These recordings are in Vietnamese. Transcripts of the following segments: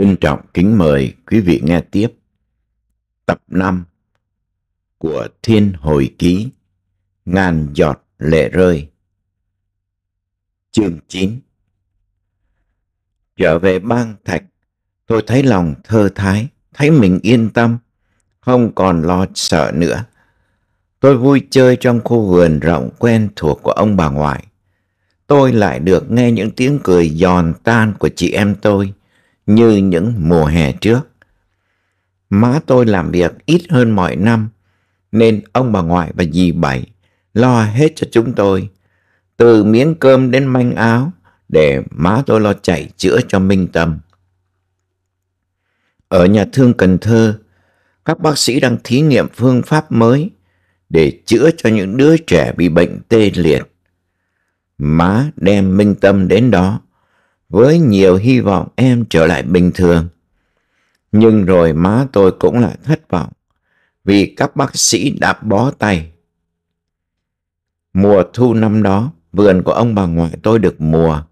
Trân trọng kính mời quý vị nghe tiếp tập 5 của Thiên Hồi Ký Ngàn giọt lệ rơi Chương 9 Trở về bang thạch, tôi thấy lòng thơ thái, thấy mình yên tâm, không còn lo sợ nữa. Tôi vui chơi trong khu vườn rộng quen thuộc của ông bà ngoại. Tôi lại được nghe những tiếng cười giòn tan của chị em tôi như những mùa hè trước. Má tôi làm việc ít hơn mọi năm, nên ông bà ngoại và dì Bảy lo hết cho chúng tôi, từ miếng cơm đến manh áo để má tôi lo chạy chữa cho Minh Tâm. Ở nhà thương Cần Thơ, các bác sĩ đang thí nghiệm phương pháp mới để chữa cho những đứa trẻ bị bệnh tê liệt. Má đem Minh Tâm đến đó với nhiều hy vọng em trở lại bình thường. Nhưng rồi má tôi cũng lại thất vọng vì các bác sĩ đã bó tay. Mùa thu năm đó, vườn của ông bà ngoại tôi được mùa.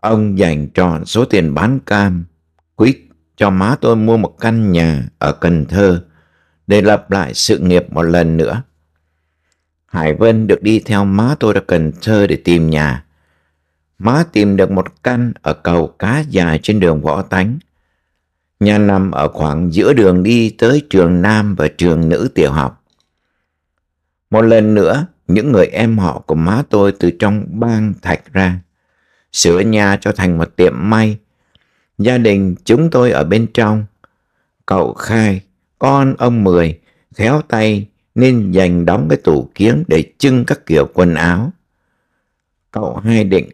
Ông dành trọn số tiền bán cam, quýt cho má tôi mua một căn nhà ở Cần Thơ để lập lại sự nghiệp một lần nữa. Hải Vân được đi theo má tôi ra Cần Thơ để tìm nhà má tìm được một căn ở cầu cá dài trên đường Võ Tánh. Nhà nằm ở khoảng giữa đường đi tới trường nam và trường nữ tiểu học. Một lần nữa, những người em họ của má tôi từ trong bang thạch ra, sửa nhà cho thành một tiệm may. Gia đình chúng tôi ở bên trong. Cậu Khai, con ông Mười, khéo tay nên dành đóng cái tủ kiếng để trưng các kiểu quần áo. Cậu hai định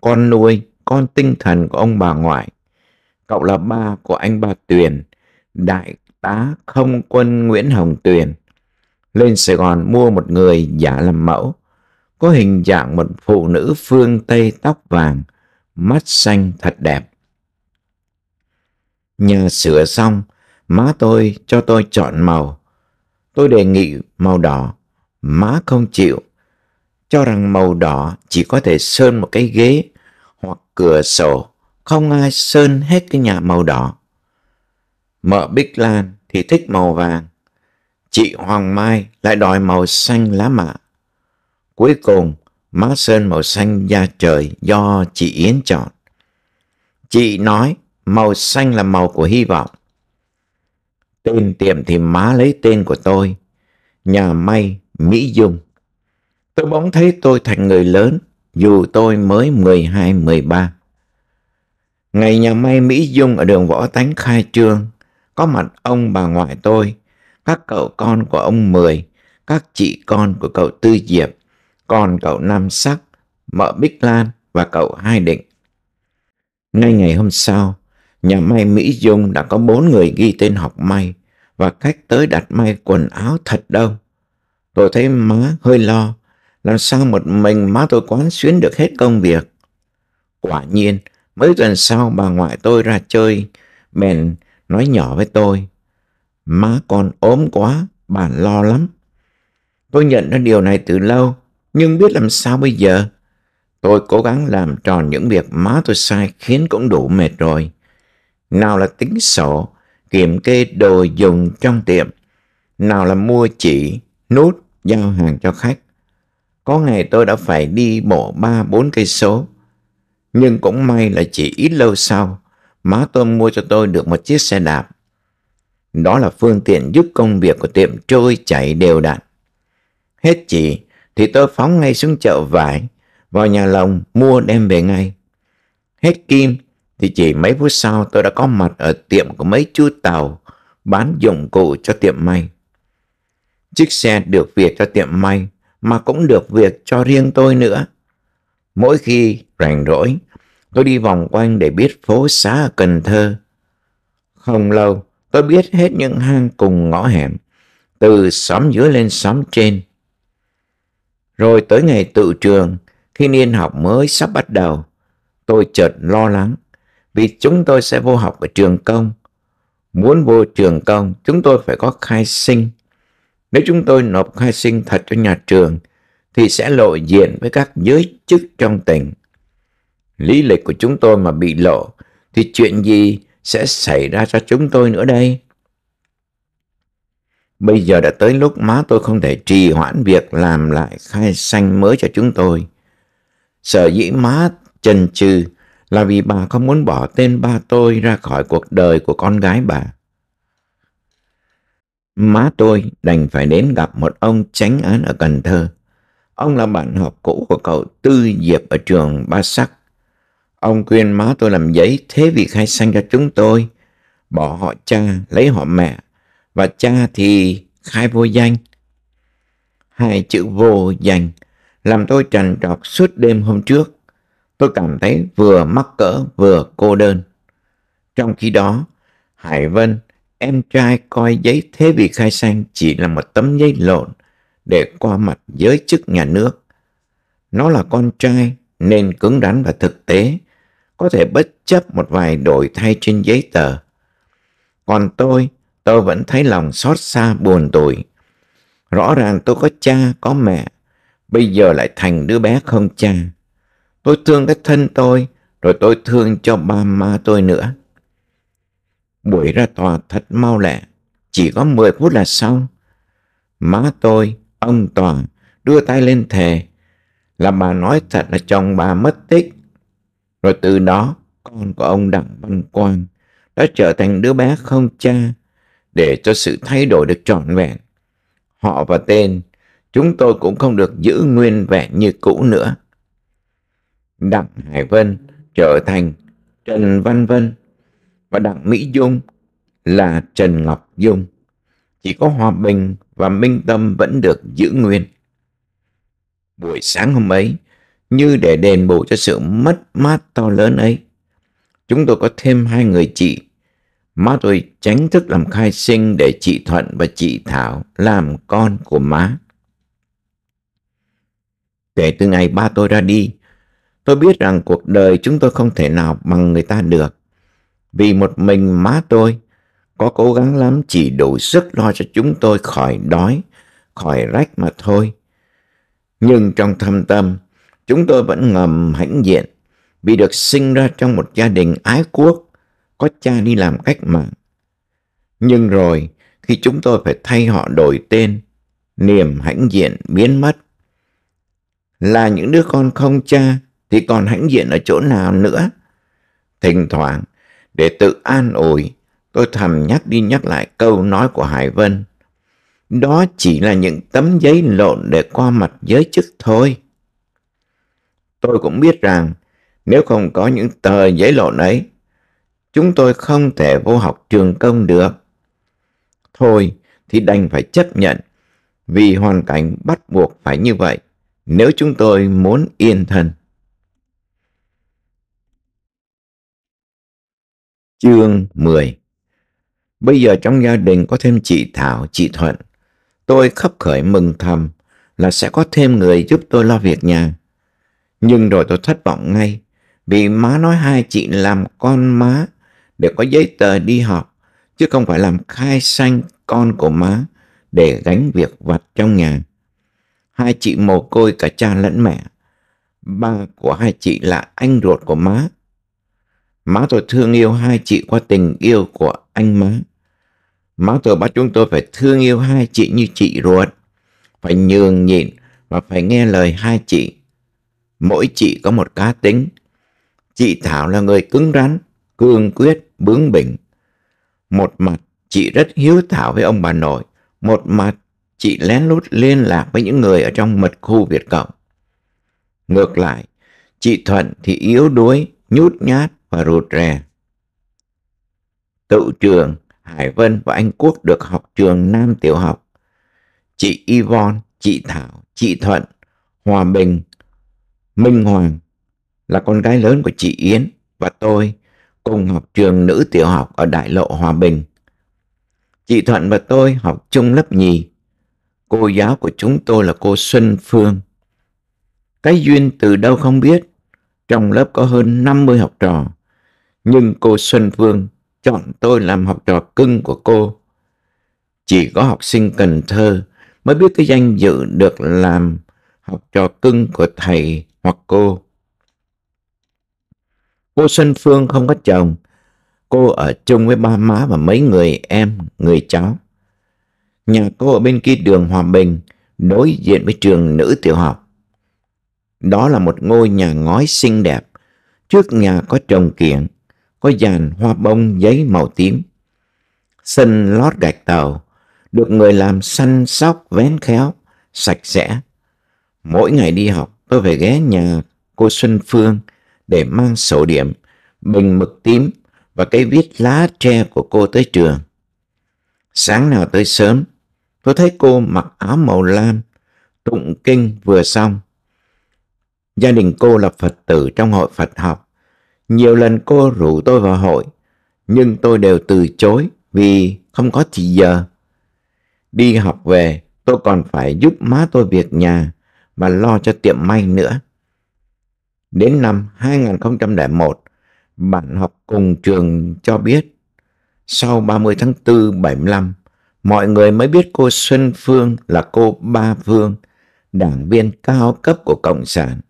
con nuôi, con tinh thần của ông bà ngoại. Cậu là ba của anh bà Tuyền, đại tá không quân Nguyễn Hồng Tuyền. Lên Sài Gòn mua một người giả làm mẫu, có hình dạng một phụ nữ phương Tây tóc vàng, mắt xanh thật đẹp. Nhà sửa xong, má tôi cho tôi chọn màu. Tôi đề nghị màu đỏ, má không chịu, cho rằng màu đỏ chỉ có thể sơn một cái ghế hoặc cửa sổ, không ai sơn hết cái nhà màu đỏ. Mợ Bích Lan thì thích màu vàng, chị Hoàng Mai lại đòi màu xanh lá mạ. Cuối cùng, má sơn màu xanh da trời do chị Yến chọn. Chị nói màu xanh là màu của hy vọng. Tên tiệm thì má lấy tên của tôi, nhà may Mỹ Dung. Tôi bỗng thấy tôi thành người lớn, dù tôi mới 12-13. Ngày nhà may Mỹ Dung ở đường Võ Tánh khai trương, có mặt ông bà ngoại tôi, các cậu con của ông Mười, các chị con của cậu Tư Diệp, còn cậu Nam Sắc, mợ Bích Lan và cậu Hai Định. Ngay ngày hôm sau, nhà may Mỹ Dung đã có bốn người ghi tên học may và cách tới đặt may quần áo thật đâu Tôi thấy má hơi lo làm sao một mình má tôi quán xuyến được hết công việc? Quả nhiên, mấy tuần sau bà ngoại tôi ra chơi, bèn nói nhỏ với tôi. Má con ốm quá, bà lo lắm. Tôi nhận ra điều này từ lâu, nhưng biết làm sao bây giờ. Tôi cố gắng làm tròn những việc má tôi sai khiến cũng đủ mệt rồi. Nào là tính sổ, kiểm kê đồ dùng trong tiệm, nào là mua chỉ, nút, giao hàng cho khách. Có ngày tôi đã phải đi bộ ba bốn cây số. Nhưng cũng may là chỉ ít lâu sau, má tôi mua cho tôi được một chiếc xe đạp. Đó là phương tiện giúp công việc của tiệm trôi chảy đều đặn. Hết chị thì tôi phóng ngay xuống chợ vải, vào nhà lồng mua đem về ngay. Hết kim thì chỉ mấy phút sau tôi đã có mặt ở tiệm của mấy chú tàu bán dụng cụ cho tiệm may. Chiếc xe được việc cho tiệm may mà cũng được việc cho riêng tôi nữa. Mỗi khi rảnh rỗi, tôi đi vòng quanh để biết phố xá ở Cần Thơ. Không lâu, tôi biết hết những hang cùng ngõ hẻm, từ xóm dưới lên xóm trên. Rồi tới ngày tự trường, khi niên học mới sắp bắt đầu, tôi chợt lo lắng vì chúng tôi sẽ vô học ở trường công. Muốn vô trường công, chúng tôi phải có khai sinh. Nếu chúng tôi nộp khai sinh thật cho nhà trường thì sẽ lộ diện với các giới chức trong tỉnh. Lý lịch của chúng tôi mà bị lộ thì chuyện gì sẽ xảy ra cho chúng tôi nữa đây? Bây giờ đã tới lúc má tôi không thể trì hoãn việc làm lại khai sanh mới cho chúng tôi. Sở dĩ má trần trừ là vì bà không muốn bỏ tên ba tôi ra khỏi cuộc đời của con gái bà má tôi đành phải đến gặp một ông tránh án ở Cần Thơ. Ông là bạn học cũ của cậu Tư Diệp ở trường Ba Sắc. Ông khuyên má tôi làm giấy thế vì khai sanh cho chúng tôi, bỏ họ cha lấy họ mẹ, và cha thì khai vô danh. Hai chữ vô danh làm tôi trằn trọc suốt đêm hôm trước. Tôi cảm thấy vừa mắc cỡ vừa cô đơn. Trong khi đó, Hải Vân em trai coi giấy thế vị khai sanh chỉ là một tấm giấy lộn để qua mặt giới chức nhà nước. Nó là con trai nên cứng rắn và thực tế, có thể bất chấp một vài đổi thay trên giấy tờ. Còn tôi, tôi vẫn thấy lòng xót xa buồn tủi. Rõ ràng tôi có cha, có mẹ, bây giờ lại thành đứa bé không cha. Tôi thương cái thân tôi, rồi tôi thương cho ba má tôi nữa. Buổi ra tòa thật mau lẹ, chỉ có 10 phút là xong. Má tôi, ông Toàn, đưa tay lên thề, là bà nói thật là chồng bà mất tích. Rồi từ đó, con của ông Đặng Văn Quang đã trở thành đứa bé không cha để cho sự thay đổi được trọn vẹn. Họ và tên, chúng tôi cũng không được giữ nguyên vẹn như cũ nữa. Đặng Hải Vân trở thành Trần Văn Vân và Đặng Mỹ Dung là Trần Ngọc Dung. Chỉ có Hòa Bình và Minh Tâm vẫn được giữ nguyên. Buổi sáng hôm ấy, như để đền bù cho sự mất mát to lớn ấy, chúng tôi có thêm hai người chị. Má tôi tránh thức làm khai sinh để chị Thuận và chị Thảo làm con của má. Kể từ ngày ba tôi ra đi, tôi biết rằng cuộc đời chúng tôi không thể nào bằng người ta được. Vì một mình má tôi có cố gắng lắm chỉ đủ sức lo cho chúng tôi khỏi đói, khỏi rách mà thôi. Nhưng trong thâm tâm, chúng tôi vẫn ngầm hãnh diện vì được sinh ra trong một gia đình ái quốc, có cha đi làm cách mạng. Nhưng rồi, khi chúng tôi phải thay họ đổi tên, niềm hãnh diện biến mất. Là những đứa con không cha thì còn hãnh diện ở chỗ nào nữa? Thỉnh thoảng, để tự an ủi, tôi thầm nhắc đi nhắc lại câu nói của Hải Vân. Đó chỉ là những tấm giấy lộn để qua mặt giới chức thôi. Tôi cũng biết rằng nếu không có những tờ giấy lộn ấy, chúng tôi không thể vô học trường công được. Thôi thì đành phải chấp nhận vì hoàn cảnh bắt buộc phải như vậy nếu chúng tôi muốn yên thân. Chương 10 Bây giờ trong gia đình có thêm chị Thảo, chị Thuận. Tôi khấp khởi mừng thầm là sẽ có thêm người giúp tôi lo việc nhà. Nhưng rồi tôi thất vọng ngay vì má nói hai chị làm con má để có giấy tờ đi học chứ không phải làm khai sanh con của má để gánh việc vặt trong nhà. Hai chị mồ côi cả cha lẫn mẹ. Ba của hai chị là anh ruột của má Má tôi thương yêu hai chị qua tình yêu của anh má. Má tôi bắt chúng tôi phải thương yêu hai chị như chị ruột. Phải nhường nhịn và phải nghe lời hai chị. Mỗi chị có một cá tính. Chị Thảo là người cứng rắn, cương quyết, bướng bỉnh. Một mặt chị rất hiếu thảo với ông bà nội. Một mặt chị lén lút liên lạc với những người ở trong mật khu Việt Cộng. Ngược lại, chị Thuận thì yếu đuối, nhút nhát, và rụt rè. Tự trường, Hải Vân và anh Quốc được học trường Nam Tiểu học. Chị Yvonne, chị Thảo, chị Thuận, Hòa Bình, Minh Hoàng là con gái lớn của chị Yến và tôi cùng học trường nữ tiểu học ở Đại Lộ Hòa Bình. Chị Thuận và tôi học chung lớp nhì. Cô giáo của chúng tôi là cô Xuân Phương. Cái duyên từ đâu không biết, trong lớp có hơn 50 học trò nhưng cô Xuân Phương chọn tôi làm học trò cưng của cô. Chỉ có học sinh Cần Thơ mới biết cái danh dự được làm học trò cưng của thầy hoặc cô. Cô Xuân Phương không có chồng, cô ở chung với ba má và mấy người em, người cháu. Nhà cô ở bên kia đường Hòa Bình, đối diện với trường nữ tiểu học. Đó là một ngôi nhà ngói xinh đẹp, trước nhà có trồng kiểng, có dàn hoa bông giấy màu tím. Sân lót gạch tàu được người làm săn sóc vén khéo, sạch sẽ. Mỗi ngày đi học tôi phải ghé nhà cô Xuân Phương để mang sổ điểm, bình mực tím và cây viết lá tre của cô tới trường. Sáng nào tới sớm, tôi thấy cô mặc áo màu lam, tụng kinh vừa xong. Gia đình cô là Phật tử trong hội Phật học. Nhiều lần cô rủ tôi vào hội, nhưng tôi đều từ chối vì không có chị giờ. Đi học về, tôi còn phải giúp má tôi việc nhà và lo cho tiệm may nữa. Đến năm 2001, bạn học cùng trường cho biết, sau 30 tháng 4 75, mọi người mới biết cô Xuân Phương là cô Ba Phương, đảng viên cao cấp của Cộng sản.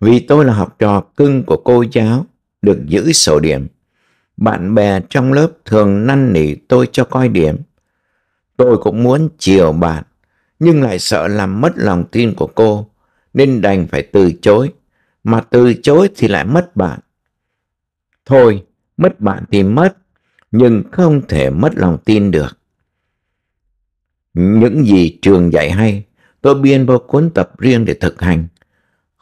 Vì tôi là học trò cưng của cô giáo, được giữ sổ điểm. Bạn bè trong lớp thường năn nỉ tôi cho coi điểm. Tôi cũng muốn chiều bạn, nhưng lại sợ làm mất lòng tin của cô, nên đành phải từ chối. Mà từ chối thì lại mất bạn. Thôi, mất bạn thì mất, nhưng không thể mất lòng tin được. Những gì trường dạy hay, tôi biên vào cuốn tập riêng để thực hành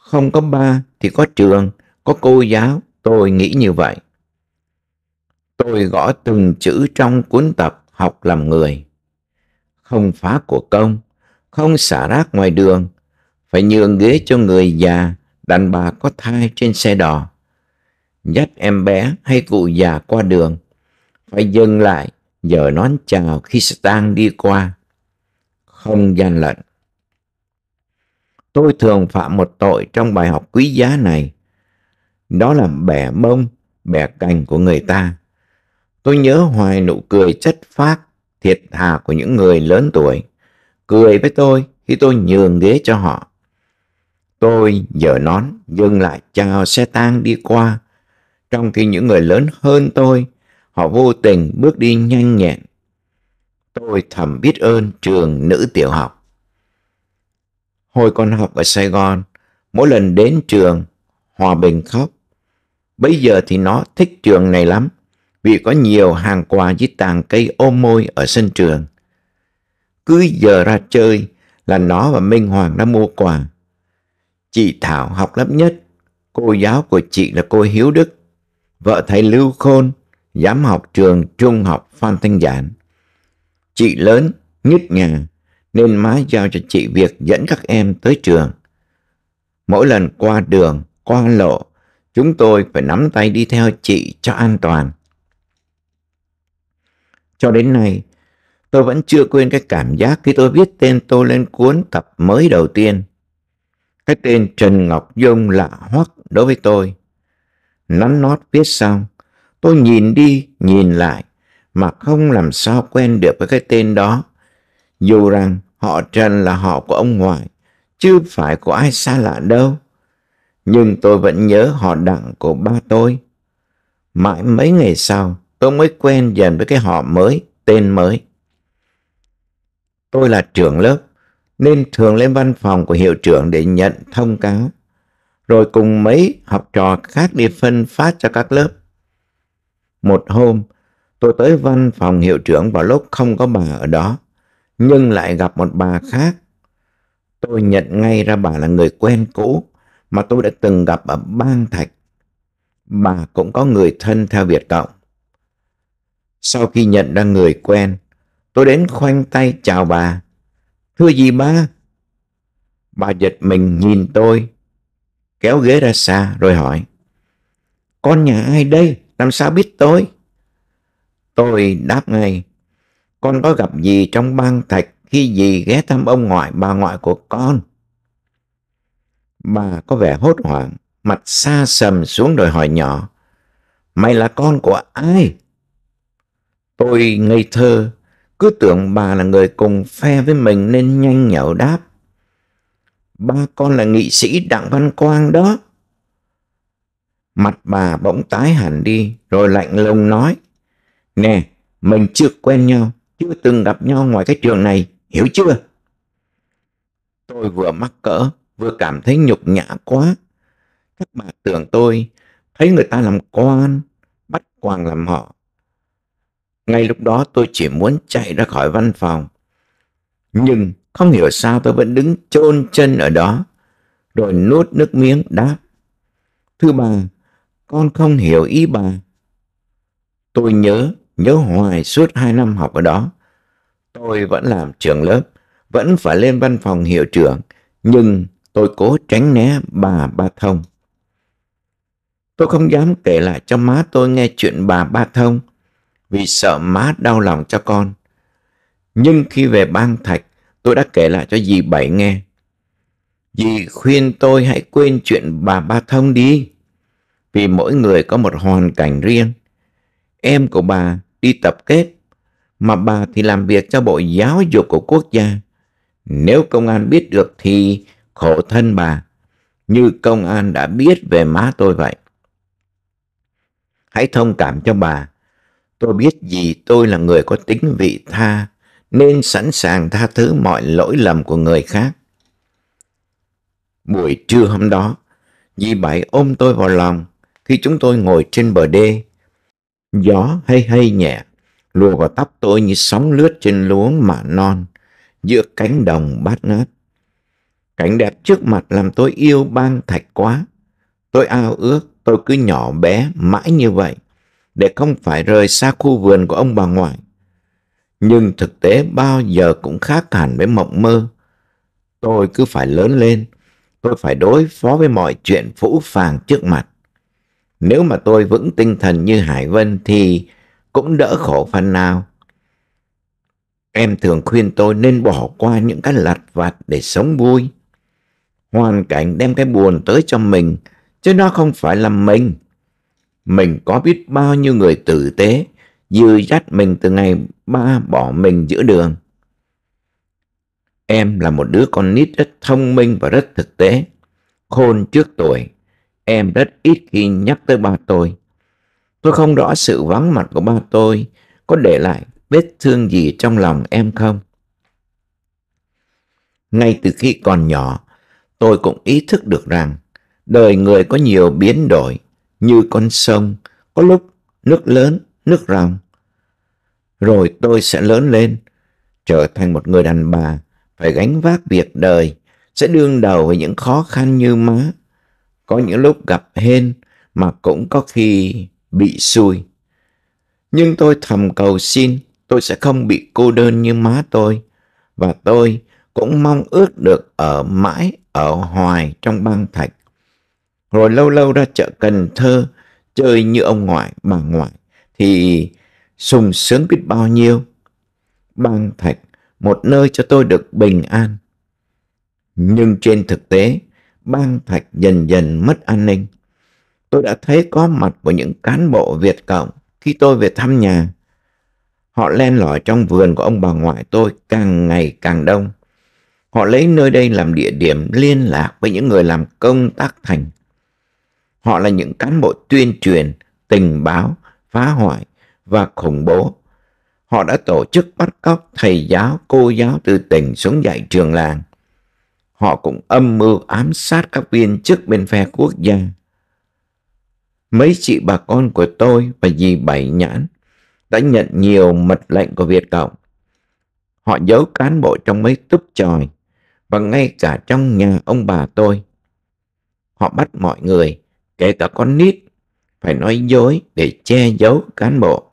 không có ba thì có trường, có cô giáo, tôi nghĩ như vậy. Tôi gõ từng chữ trong cuốn tập học làm người. Không phá của công, không xả rác ngoài đường, phải nhường ghế cho người già, đàn bà có thai trên xe đò. Dắt em bé hay cụ già qua đường, phải dừng lại, giờ nón chào khi stang đi qua. Không gian lận, tôi thường phạm một tội trong bài học quý giá này. Đó là bẻ bông, bẻ cành của người ta. Tôi nhớ hoài nụ cười chất phát thiệt thà của những người lớn tuổi. Cười với tôi khi tôi nhường ghế cho họ. Tôi giờ nón dừng lại chào xe tang đi qua. Trong khi những người lớn hơn tôi, họ vô tình bước đi nhanh nhẹn. Tôi thầm biết ơn trường nữ tiểu học. Hồi còn học ở Sài Gòn, mỗi lần đến trường, Hòa Bình khóc. Bây giờ thì nó thích trường này lắm, vì có nhiều hàng quà với tàng cây ôm môi ở sân trường. Cứ giờ ra chơi là nó và Minh Hoàng đã mua quà. Chị Thảo học lớp nhất, cô giáo của chị là cô Hiếu Đức, vợ thầy Lưu Khôn, giám học trường trung học Phan Thanh Giản. Chị lớn, nhất nhà nên má giao cho chị việc dẫn các em tới trường. Mỗi lần qua đường, qua lộ, chúng tôi phải nắm tay đi theo chị cho an toàn. Cho đến nay, tôi vẫn chưa quên cái cảm giác khi tôi viết tên tôi lên cuốn tập mới đầu tiên. Cái tên Trần Ngọc Dung lạ hoắc đối với tôi. Nắn nót viết xong, tôi nhìn đi, nhìn lại, mà không làm sao quen được với cái tên đó. Dù rằng Họ Trần là họ của ông ngoại, chứ phải của ai xa lạ đâu. Nhưng tôi vẫn nhớ họ đặng của ba tôi. Mãi mấy ngày sau, tôi mới quen dần với cái họ mới, tên mới. Tôi là trưởng lớp, nên thường lên văn phòng của hiệu trưởng để nhận thông cáo, rồi cùng mấy học trò khác đi phân phát cho các lớp. Một hôm, tôi tới văn phòng hiệu trưởng vào lúc không có bà ở đó nhưng lại gặp một bà khác. Tôi nhận ngay ra bà là người quen cũ mà tôi đã từng gặp ở Bang Thạch. Bà cũng có người thân theo Việt Cộng. Sau khi nhận ra người quen, tôi đến khoanh tay chào bà. Thưa gì ba? Bà giật mình nhìn tôi, kéo ghế ra xa rồi hỏi. Con nhà ai đây? Làm sao biết tôi? Tôi đáp ngay. Con có gặp gì trong bang thạch khi gì ghé thăm ông ngoại bà ngoại của con? Bà có vẻ hốt hoảng, mặt xa sầm xuống đòi hỏi nhỏ. Mày là con của ai? Tôi ngây thơ, cứ tưởng bà là người cùng phe với mình nên nhanh nhậu đáp. Ba con là nghị sĩ Đặng Văn Quang đó. Mặt bà bỗng tái hẳn đi, rồi lạnh lùng nói. Nè, mình chưa quen nhau, chưa từng gặp nhau ngoài cái trường này, hiểu chưa? Tôi vừa mắc cỡ, vừa cảm thấy nhục nhã quá. Các bà tưởng tôi thấy người ta làm quan, bắt quàng làm họ. Ngay lúc đó tôi chỉ muốn chạy ra khỏi văn phòng. Nhưng không hiểu sao tôi vẫn đứng chôn chân ở đó, rồi nuốt nước miếng đáp. Thưa bà, con không hiểu ý bà. Tôi nhớ Nhớ hoài suốt hai năm học ở đó. Tôi vẫn làm trưởng lớp, vẫn phải lên văn phòng hiệu trưởng, nhưng tôi cố tránh né bà Ba Thông. Tôi không dám kể lại cho má tôi nghe chuyện bà Ba Thông vì sợ má đau lòng cho con. Nhưng khi về Ban Thạch, tôi đã kể lại cho dì Bảy nghe. Dì khuyên tôi hãy quên chuyện bà Ba Thông đi, vì mỗi người có một hoàn cảnh riêng. Em của bà đi tập kết, mà bà thì làm việc cho Bộ Giáo dục của quốc gia. Nếu công an biết được thì khổ thân bà, như công an đã biết về má tôi vậy. Hãy thông cảm cho bà, tôi biết gì tôi là người có tính vị tha, nên sẵn sàng tha thứ mọi lỗi lầm của người khác. Buổi trưa hôm đó, dì Bảy ôm tôi vào lòng khi chúng tôi ngồi trên bờ đê gió hay hay nhẹ, lùa vào tóc tôi như sóng lướt trên luống mạ non, giữa cánh đồng bát ngát. Cảnh đẹp trước mặt làm tôi yêu bang thạch quá. Tôi ao ước, tôi cứ nhỏ bé mãi như vậy, để không phải rời xa khu vườn của ông bà ngoại. Nhưng thực tế bao giờ cũng khác hẳn với mộng mơ. Tôi cứ phải lớn lên, tôi phải đối phó với mọi chuyện phũ phàng trước mặt. Nếu mà tôi vững tinh thần như Hải Vân thì cũng đỡ khổ phần nào. Em thường khuyên tôi nên bỏ qua những cái lặt vặt để sống vui. Hoàn cảnh đem cái buồn tới cho mình, chứ nó không phải là mình. Mình có biết bao nhiêu người tử tế, dư dắt mình từ ngày ba bỏ mình giữa đường. Em là một đứa con nít rất thông minh và rất thực tế, khôn trước tuổi em rất ít khi nhắc tới ba tôi. Tôi không rõ sự vắng mặt của ba tôi có để lại vết thương gì trong lòng em không. Ngay từ khi còn nhỏ, tôi cũng ý thức được rằng đời người có nhiều biến đổi như con sông, có lúc nước lớn, nước ròng. Rồi tôi sẽ lớn lên, trở thành một người đàn bà, phải gánh vác việc đời, sẽ đương đầu với những khó khăn như má, có những lúc gặp hên mà cũng có khi bị xui. Nhưng tôi thầm cầu xin tôi sẽ không bị cô đơn như má tôi và tôi cũng mong ước được ở mãi ở hoài trong băng thạch. Rồi lâu lâu ra chợ Cần Thơ chơi như ông ngoại, bà ngoại thì sung sướng biết bao nhiêu. Băng thạch, một nơi cho tôi được bình an. Nhưng trên thực tế, bang thạch dần dần mất an ninh. Tôi đã thấy có mặt của những cán bộ Việt Cộng khi tôi về thăm nhà. Họ len lỏi trong vườn của ông bà ngoại tôi càng ngày càng đông. Họ lấy nơi đây làm địa điểm liên lạc với những người làm công tác thành. Họ là những cán bộ tuyên truyền, tình báo, phá hoại và khủng bố. Họ đã tổ chức bắt cóc thầy giáo, cô giáo từ tỉnh xuống dạy trường làng họ cũng âm mưu ám sát các viên chức bên phe quốc gia. Mấy chị bà con của tôi và dì Bảy Nhãn đã nhận nhiều mật lệnh của Việt Cộng. Họ giấu cán bộ trong mấy túp tròi và ngay cả trong nhà ông bà tôi. Họ bắt mọi người, kể cả con nít, phải nói dối để che giấu cán bộ.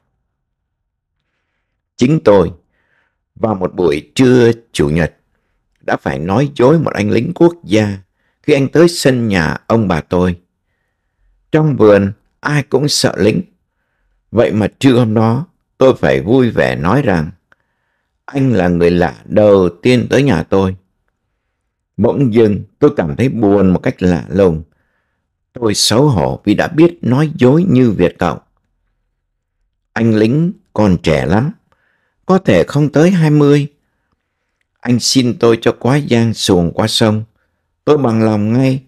Chính tôi, vào một buổi trưa Chủ nhật, đã phải nói dối một anh lính quốc gia khi anh tới sân nhà ông bà tôi. Trong vườn, ai cũng sợ lính. Vậy mà trưa hôm đó, tôi phải vui vẻ nói rằng anh là người lạ đầu tiên tới nhà tôi. Bỗng dưng tôi cảm thấy buồn một cách lạ lùng. Tôi xấu hổ vì đã biết nói dối như Việt cậu. Anh lính còn trẻ lắm, có thể không tới 20 anh xin tôi cho quá giang xuồng qua sông. Tôi bằng lòng ngay.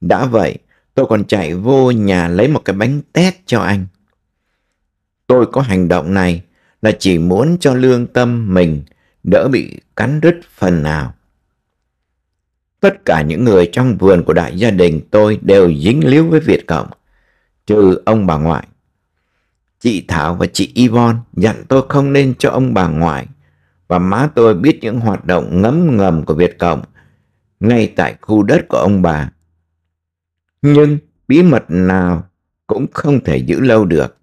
Đã vậy, tôi còn chạy vô nhà lấy một cái bánh tét cho anh. Tôi có hành động này là chỉ muốn cho lương tâm mình đỡ bị cắn rứt phần nào. Tất cả những người trong vườn của đại gia đình tôi đều dính líu với Việt Cộng, trừ ông bà ngoại. Chị Thảo và chị Yvonne dặn tôi không nên cho ông bà ngoại và má tôi biết những hoạt động ngấm ngầm của Việt Cộng ngay tại khu đất của ông bà. Nhưng bí mật nào cũng không thể giữ lâu được.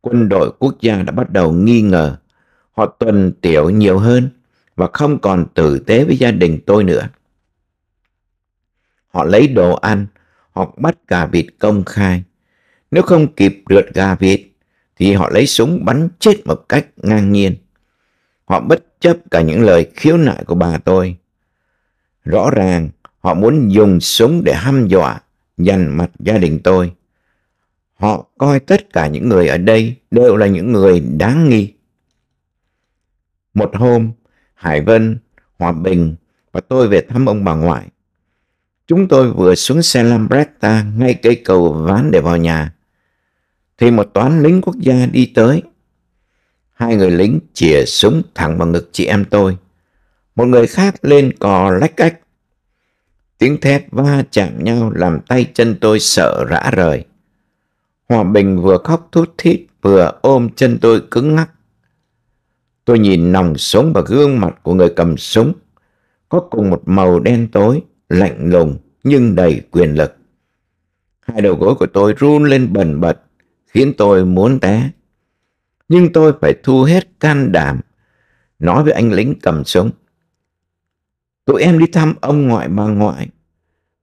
Quân đội quốc gia đã bắt đầu nghi ngờ. Họ tuần tiểu nhiều hơn và không còn tử tế với gia đình tôi nữa. Họ lấy đồ ăn, họ bắt gà vịt công khai. Nếu không kịp rượt gà vịt, thì họ lấy súng bắn chết một cách ngang nhiên. Họ bất chấp cả những lời khiếu nại của bà tôi. Rõ ràng, họ muốn dùng súng để hăm dọa, dằn mặt gia đình tôi. Họ coi tất cả những người ở đây đều là những người đáng nghi. Một hôm, Hải Vân, Hòa Bình và tôi về thăm ông bà ngoại. Chúng tôi vừa xuống xe Lambretta ngay cây cầu ván để vào nhà. Thì một toán lính quốc gia đi tới hai người lính chìa súng thẳng vào ngực chị em tôi. Một người khác lên cò lách cách. Tiếng thét va chạm nhau làm tay chân tôi sợ rã rời. Hòa Bình vừa khóc thút thít vừa ôm chân tôi cứng ngắc. Tôi nhìn nòng súng và gương mặt của người cầm súng có cùng một màu đen tối, lạnh lùng nhưng đầy quyền lực. Hai đầu gối của tôi run lên bần bật khiến tôi muốn té nhưng tôi phải thu hết can đảm, nói với anh lính cầm súng. Tụi em đi thăm ông ngoại bà ngoại,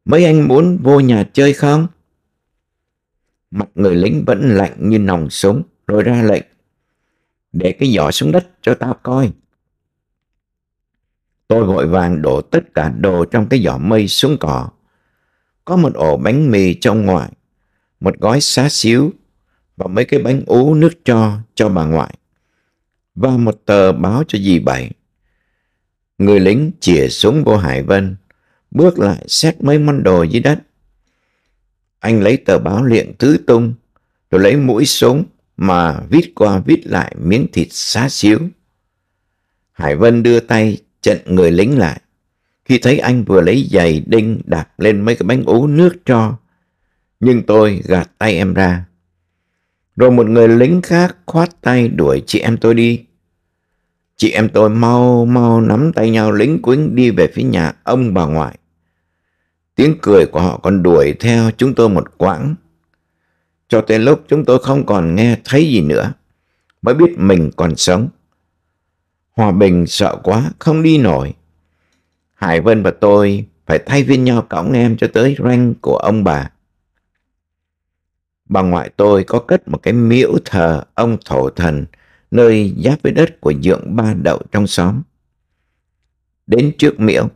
mấy anh muốn vô nhà chơi không? Mặt người lính vẫn lạnh như nòng súng, rồi ra lệnh. Để cái giỏ xuống đất cho tao coi. Tôi vội vàng đổ tất cả đồ trong cái giỏ mây xuống cỏ. Có một ổ bánh mì trong ngoài, một gói xá xíu và mấy cái bánh ú nước cho cho bà ngoại và một tờ báo cho dì Bảy. Người lính chìa súng vô Hải Vân, bước lại xét mấy món đồ dưới đất. Anh lấy tờ báo liệng tứ tung, rồi lấy mũi súng mà vít qua vít lại miếng thịt xá xíu. Hải Vân đưa tay chặn người lính lại. Khi thấy anh vừa lấy giày đinh đạp lên mấy cái bánh ú nước cho, nhưng tôi gạt tay em ra. Rồi một người lính khác khoát tay đuổi chị em tôi đi. Chị em tôi mau mau nắm tay nhau lính quính đi về phía nhà ông bà ngoại. Tiếng cười của họ còn đuổi theo chúng tôi một quãng. Cho tới lúc chúng tôi không còn nghe thấy gì nữa, mới biết mình còn sống. Hòa Bình sợ quá, không đi nổi. Hải Vân và tôi phải thay viên nhau cõng em cho tới rank của ông bà bà ngoại tôi có cất một cái miễu thờ ông thổ thần nơi giáp với đất của dượng ba đậu trong xóm. Đến trước miễu,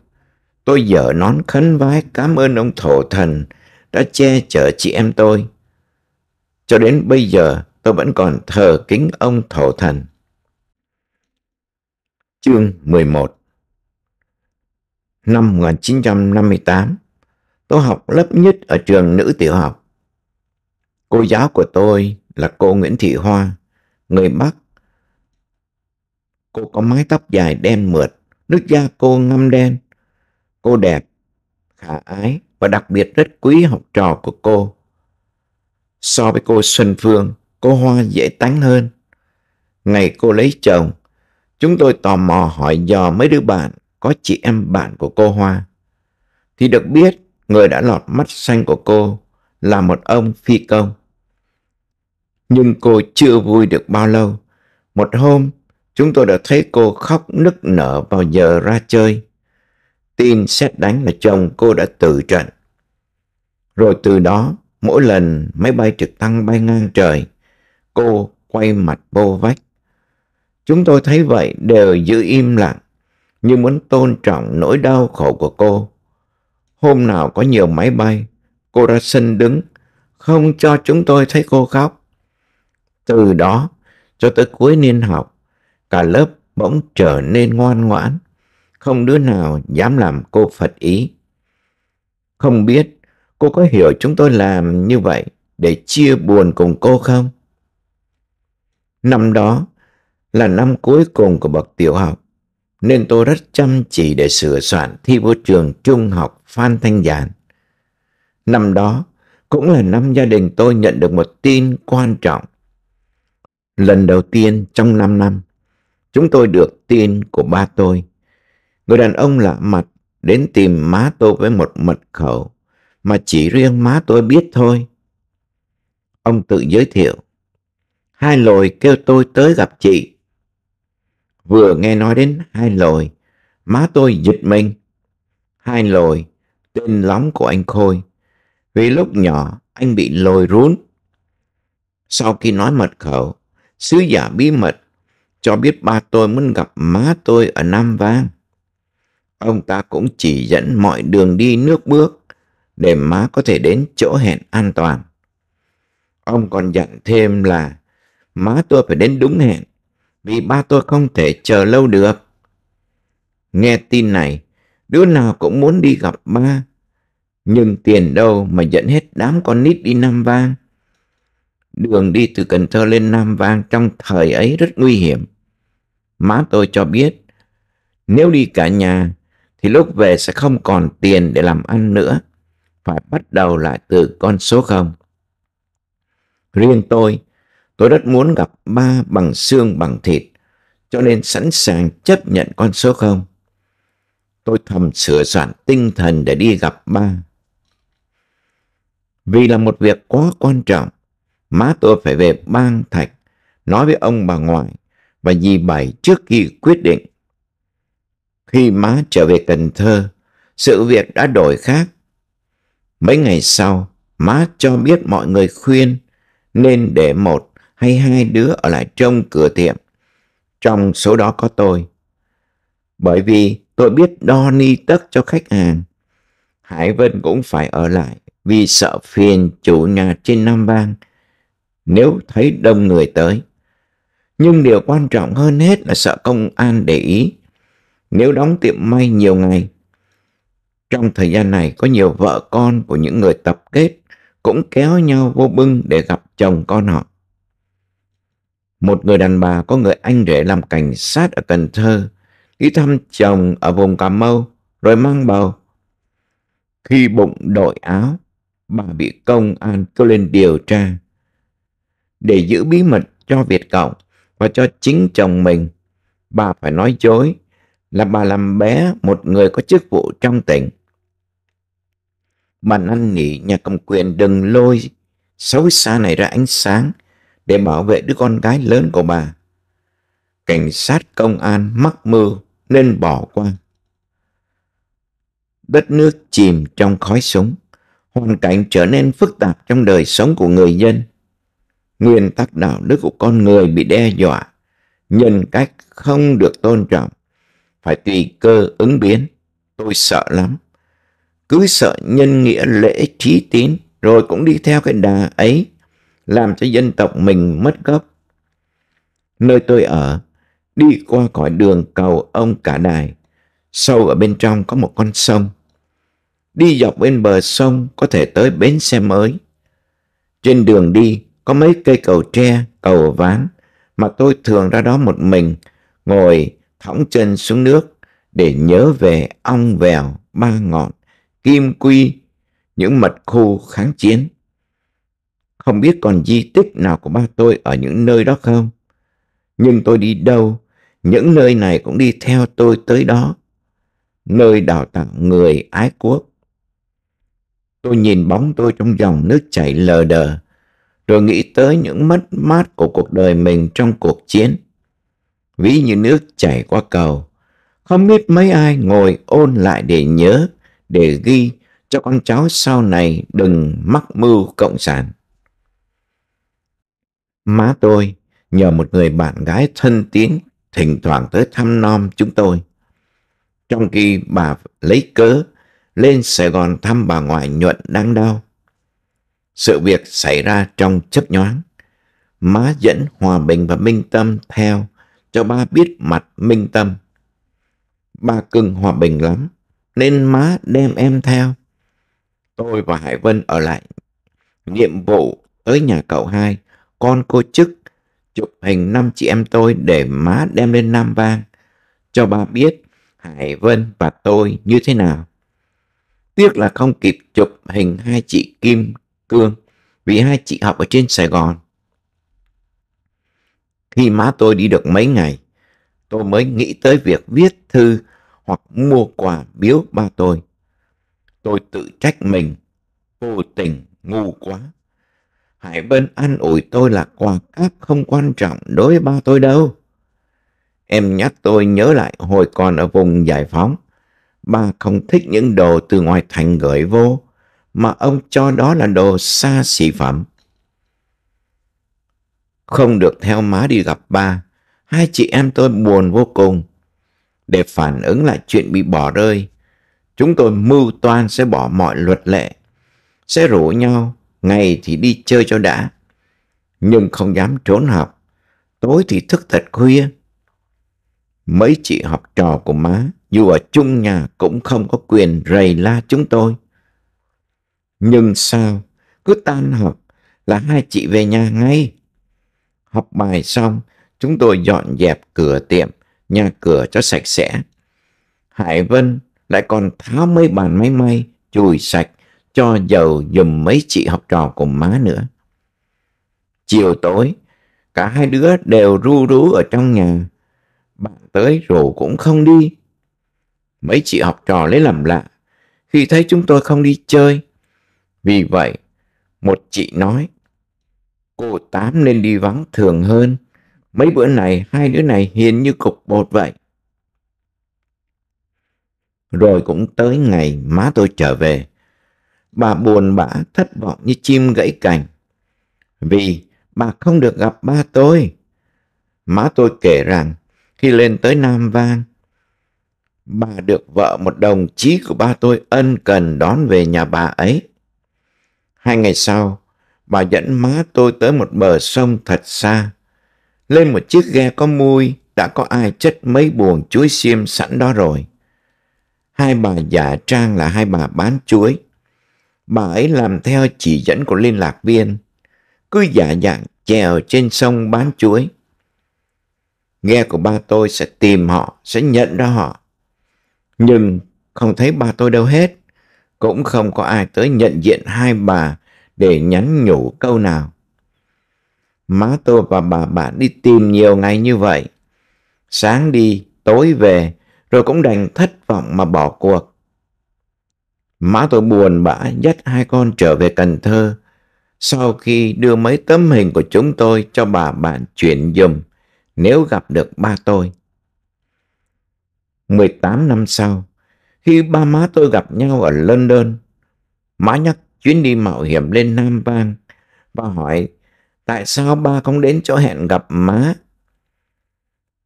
tôi dở nón khấn vái cảm ơn ông thổ thần đã che chở chị em tôi. Cho đến bây giờ tôi vẫn còn thờ kính ông thổ thần. Chương 11 Năm 1958, tôi học lớp nhất ở trường nữ tiểu học. Cô giáo của tôi là cô Nguyễn Thị Hoa, người Bắc. Cô có mái tóc dài đen mượt, nước da cô ngăm đen. Cô đẹp, khả ái và đặc biệt rất quý học trò của cô. So với cô Xuân Phương, cô Hoa dễ tán hơn. Ngày cô lấy chồng, chúng tôi tò mò hỏi dò mấy đứa bạn có chị em bạn của cô Hoa. Thì được biết người đã lọt mắt xanh của cô là một ông phi công nhưng cô chưa vui được bao lâu. Một hôm, chúng tôi đã thấy cô khóc nức nở vào giờ ra chơi. Tin xét đánh là chồng cô đã tự trận. Rồi từ đó, mỗi lần máy bay trực thăng bay ngang trời, cô quay mặt vô vách. Chúng tôi thấy vậy đều giữ im lặng, như muốn tôn trọng nỗi đau khổ của cô. Hôm nào có nhiều máy bay, cô ra sân đứng, không cho chúng tôi thấy cô khóc. Từ đó cho tới cuối niên học, cả lớp bỗng trở nên ngoan ngoãn, không đứa nào dám làm cô phật ý. Không biết cô có hiểu chúng tôi làm như vậy để chia buồn cùng cô không? Năm đó là năm cuối cùng của bậc tiểu học, nên tôi rất chăm chỉ để sửa soạn thi vô trường trung học Phan Thanh Giản. Năm đó cũng là năm gia đình tôi nhận được một tin quan trọng lần đầu tiên trong 5 năm, chúng tôi được tin của ba tôi. Người đàn ông lạ mặt đến tìm má tôi với một mật khẩu mà chỉ riêng má tôi biết thôi. Ông tự giới thiệu. Hai lồi kêu tôi tới gặp chị. Vừa nghe nói đến hai lồi, má tôi dịch mình. Hai lồi, tên lóng của anh Khôi. Vì lúc nhỏ anh bị lồi rún. Sau khi nói mật khẩu, sứ giả bí mật cho biết ba tôi muốn gặp má tôi ở Nam Vang. Ông ta cũng chỉ dẫn mọi đường đi nước bước để má có thể đến chỗ hẹn an toàn. Ông còn dặn thêm là má tôi phải đến đúng hẹn vì ba tôi không thể chờ lâu được. Nghe tin này, đứa nào cũng muốn đi gặp ba, nhưng tiền đâu mà dẫn hết đám con nít đi Nam Vang. Đường đi từ Cần Thơ lên Nam Vang trong thời ấy rất nguy hiểm. Má tôi cho biết, nếu đi cả nhà thì lúc về sẽ không còn tiền để làm ăn nữa, phải bắt đầu lại từ con số không. Riêng tôi, tôi rất muốn gặp ba bằng xương bằng thịt, cho nên sẵn sàng chấp nhận con số không. Tôi thầm sửa soạn tinh thần để đi gặp ba. Vì là một việc quá quan trọng, má tôi phải về bang thạch, nói với ông bà ngoại và dì bảy trước khi quyết định. Khi má trở về Cần Thơ, sự việc đã đổi khác. Mấy ngày sau, má cho biết mọi người khuyên nên để một hay hai đứa ở lại trông cửa tiệm. Trong số đó có tôi. Bởi vì tôi biết đo ni tất cho khách hàng. Hải Vân cũng phải ở lại vì sợ phiền chủ nhà trên Nam Bang nếu thấy đông người tới. Nhưng điều quan trọng hơn hết là sợ công an để ý. Nếu đóng tiệm may nhiều ngày, trong thời gian này có nhiều vợ con của những người tập kết cũng kéo nhau vô bưng để gặp chồng con họ. Một người đàn bà có người anh rể làm cảnh sát ở Cần Thơ, đi thăm chồng ở vùng Cà Mau rồi mang bầu. Khi bụng đội áo, bà bị công an kêu lên điều tra để giữ bí mật cho Việt Cộng và cho chính chồng mình. Bà phải nói dối là bà làm bé một người có chức vụ trong tỉnh. Bà năn nỉ nhà cầm quyền đừng lôi xấu xa này ra ánh sáng để bảo vệ đứa con gái lớn của bà. Cảnh sát công an mắc mưu nên bỏ qua. Đất nước chìm trong khói súng, hoàn cảnh trở nên phức tạp trong đời sống của người dân nguyên tắc đạo đức của con người bị đe dọa, nhân cách không được tôn trọng, phải tùy cơ ứng biến. Tôi sợ lắm. Cứ sợ nhân nghĩa lễ trí tín, rồi cũng đi theo cái đà ấy, làm cho dân tộc mình mất gốc. Nơi tôi ở, đi qua cõi đường cầu ông cả đài, sâu ở bên trong có một con sông. Đi dọc bên bờ sông có thể tới bến xe mới. Trên đường đi, có mấy cây cầu tre, cầu ván mà tôi thường ra đó một mình, ngồi thõng chân xuống nước để nhớ về ong vèo, ba ngọn, kim quy, những mật khu kháng chiến. Không biết còn di tích nào của ba tôi ở những nơi đó không? Nhưng tôi đi đâu, những nơi này cũng đi theo tôi tới đó. Nơi đào tạo người ái quốc. Tôi nhìn bóng tôi trong dòng nước chảy lờ đờ, rồi nghĩ tới những mất mát của cuộc đời mình trong cuộc chiến. Ví như nước chảy qua cầu, không biết mấy ai ngồi ôn lại để nhớ, để ghi cho con cháu sau này đừng mắc mưu cộng sản. Má tôi nhờ một người bạn gái thân tín thỉnh thoảng tới thăm nom chúng tôi. Trong khi bà lấy cớ lên Sài Gòn thăm bà ngoại nhuận đang đau. Sự việc xảy ra trong chấp nhoáng. Má dẫn Hòa Bình và Minh Tâm theo cho ba biết mặt Minh Tâm. Ba cưng Hòa Bình lắm, nên má đem em theo. Tôi và Hải Vân ở lại. Nhiệm vụ tới nhà cậu hai, con cô chức chụp hình năm chị em tôi để má đem lên Nam Vang cho ba biết Hải Vân và tôi như thế nào. Tiếc là không kịp chụp hình hai chị Kim Cương vì hai chị học ở trên Sài Gòn. Khi má tôi đi được mấy ngày, tôi mới nghĩ tới việc viết thư hoặc mua quà biếu ba tôi. Tôi tự trách mình, vô tình, ngu quá. Hải Vân an ủi tôi là quà cáp không quan trọng đối với ba tôi đâu. Em nhắc tôi nhớ lại hồi còn ở vùng giải phóng. Ba không thích những đồ từ ngoài thành gửi vô mà ông cho đó là đồ xa xỉ phẩm. Không được theo má đi gặp ba, hai chị em tôi buồn vô cùng. Để phản ứng lại chuyện bị bỏ rơi, chúng tôi mưu toan sẽ bỏ mọi luật lệ, sẽ rủ nhau, ngày thì đi chơi cho đã, nhưng không dám trốn học, tối thì thức thật khuya. Mấy chị học trò của má dù ở chung nhà cũng không có quyền rầy la chúng tôi. Nhưng sao? Cứ tan học là hai chị về nhà ngay. Học bài xong, chúng tôi dọn dẹp cửa tiệm, nhà cửa cho sạch sẽ. Hải Vân lại còn tháo mấy bàn máy may, chùi sạch, cho dầu dùm mấy chị học trò cùng má nữa. Chiều tối, cả hai đứa đều ru rú ở trong nhà. Bạn tới rủ cũng không đi. Mấy chị học trò lấy làm lạ. Khi thấy chúng tôi không đi chơi, vì vậy, một chị nói, cô Tám nên đi vắng thường hơn. Mấy bữa này hai đứa này hiền như cục bột vậy. Rồi cũng tới ngày má tôi trở về. Bà buồn bã thất vọng như chim gãy cành. Vì bà không được gặp ba tôi. Má tôi kể rằng khi lên tới Nam Vang, bà được vợ một đồng chí của ba tôi ân cần đón về nhà bà ấy. Hai ngày sau, bà dẫn má tôi tới một bờ sông thật xa. Lên một chiếc ghe có mui, đã có ai chất mấy buồng chuối xiêm sẵn đó rồi. Hai bà giả trang là hai bà bán chuối. Bà ấy làm theo chỉ dẫn của liên lạc viên, cứ giả dạng chèo trên sông bán chuối. Ghe của ba tôi sẽ tìm họ, sẽ nhận ra họ. Nhưng không thấy ba tôi đâu hết cũng không có ai tới nhận diện hai bà để nhắn nhủ câu nào. Má tôi và bà bạn đi tìm nhiều ngày như vậy. Sáng đi, tối về, rồi cũng đành thất vọng mà bỏ cuộc. Má tôi buồn bã dắt hai con trở về Cần Thơ sau khi đưa mấy tấm hình của chúng tôi cho bà bạn chuyển dùm nếu gặp được ba tôi. 18 năm sau, khi ba má tôi gặp nhau ở London, má nhắc chuyến đi mạo hiểm lên Nam Bang, và hỏi tại sao ba không đến chỗ hẹn gặp má.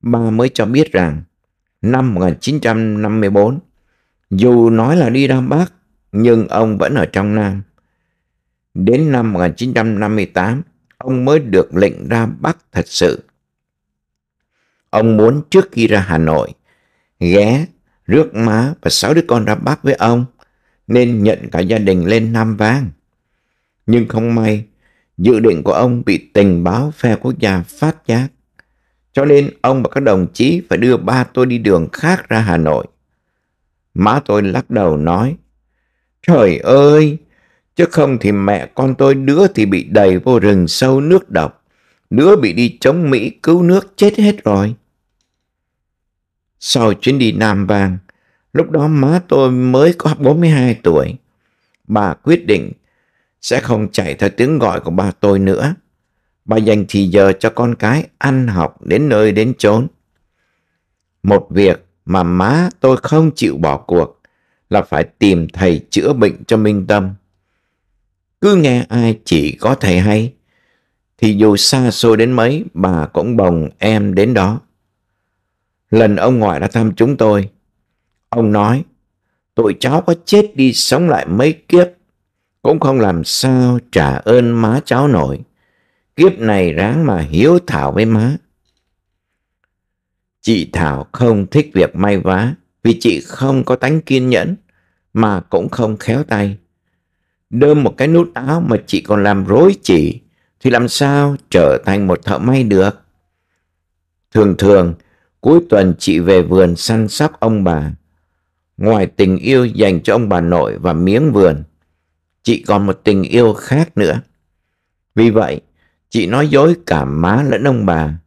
Ba mới cho biết rằng năm 1954, dù nói là đi Nam Bắc nhưng ông vẫn ở trong Nam. Đến năm 1958, ông mới được lệnh ra Bắc thật sự. Ông muốn trước khi ra Hà Nội, ghé rước má và sáu đứa con ra Bắc với ông, nên nhận cả gia đình lên Nam Vang. Nhưng không may, dự định của ông bị tình báo phe quốc gia phát giác. Cho nên ông và các đồng chí phải đưa ba tôi đi đường khác ra Hà Nội. Má tôi lắc đầu nói, Trời ơi, chứ không thì mẹ con tôi đứa thì bị đầy vô rừng sâu nước độc, đứa bị đi chống Mỹ cứu nước chết hết rồi sau chuyến đi Nam Vang, lúc đó má tôi mới có 42 tuổi. Bà quyết định sẽ không chạy theo tiếng gọi của bà tôi nữa. Bà dành thì giờ cho con cái ăn học đến nơi đến chốn. Một việc mà má tôi không chịu bỏ cuộc là phải tìm thầy chữa bệnh cho Minh Tâm. Cứ nghe ai chỉ có thầy hay, thì dù xa xôi đến mấy bà cũng bồng em đến đó. Lần ông ngoại đã thăm chúng tôi, ông nói, tụi cháu có chết đi sống lại mấy kiếp, cũng không làm sao trả ơn má cháu nổi. Kiếp này ráng mà hiếu Thảo với má. Chị Thảo không thích việc may vá vì chị không có tánh kiên nhẫn mà cũng không khéo tay. Đơm một cái nút áo mà chị còn làm rối chị thì làm sao trở thành một thợ may được. Thường thường Cuối tuần chị về vườn săn sóc ông bà. Ngoài tình yêu dành cho ông bà nội và miếng vườn, chị còn một tình yêu khác nữa. Vì vậy, chị nói dối cả má lẫn ông bà.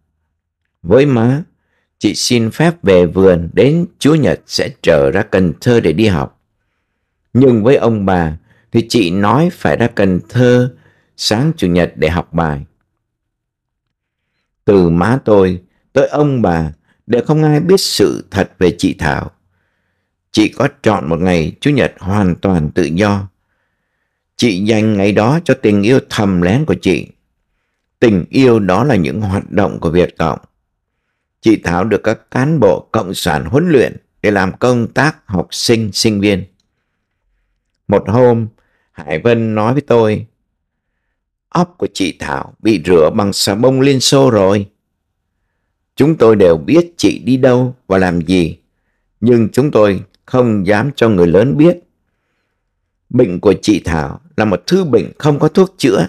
Với má, chị xin phép về vườn đến Chúa Nhật sẽ trở ra Cần Thơ để đi học. Nhưng với ông bà thì chị nói phải ra Cần Thơ sáng Chủ Nhật để học bài. Từ má tôi tới ông bà để không ai biết sự thật về chị Thảo. Chị có chọn một ngày Chủ nhật hoàn toàn tự do. Chị dành ngày đó cho tình yêu thầm lén của chị. Tình yêu đó là những hoạt động của Việt Cộng. Chị Thảo được các cán bộ cộng sản huấn luyện để làm công tác học sinh, sinh viên. Một hôm, Hải Vân nói với tôi, óc của chị Thảo bị rửa bằng xà bông Liên Xô rồi. Chúng tôi đều biết chị đi đâu và làm gì, nhưng chúng tôi không dám cho người lớn biết. Bệnh của chị Thảo là một thứ bệnh không có thuốc chữa.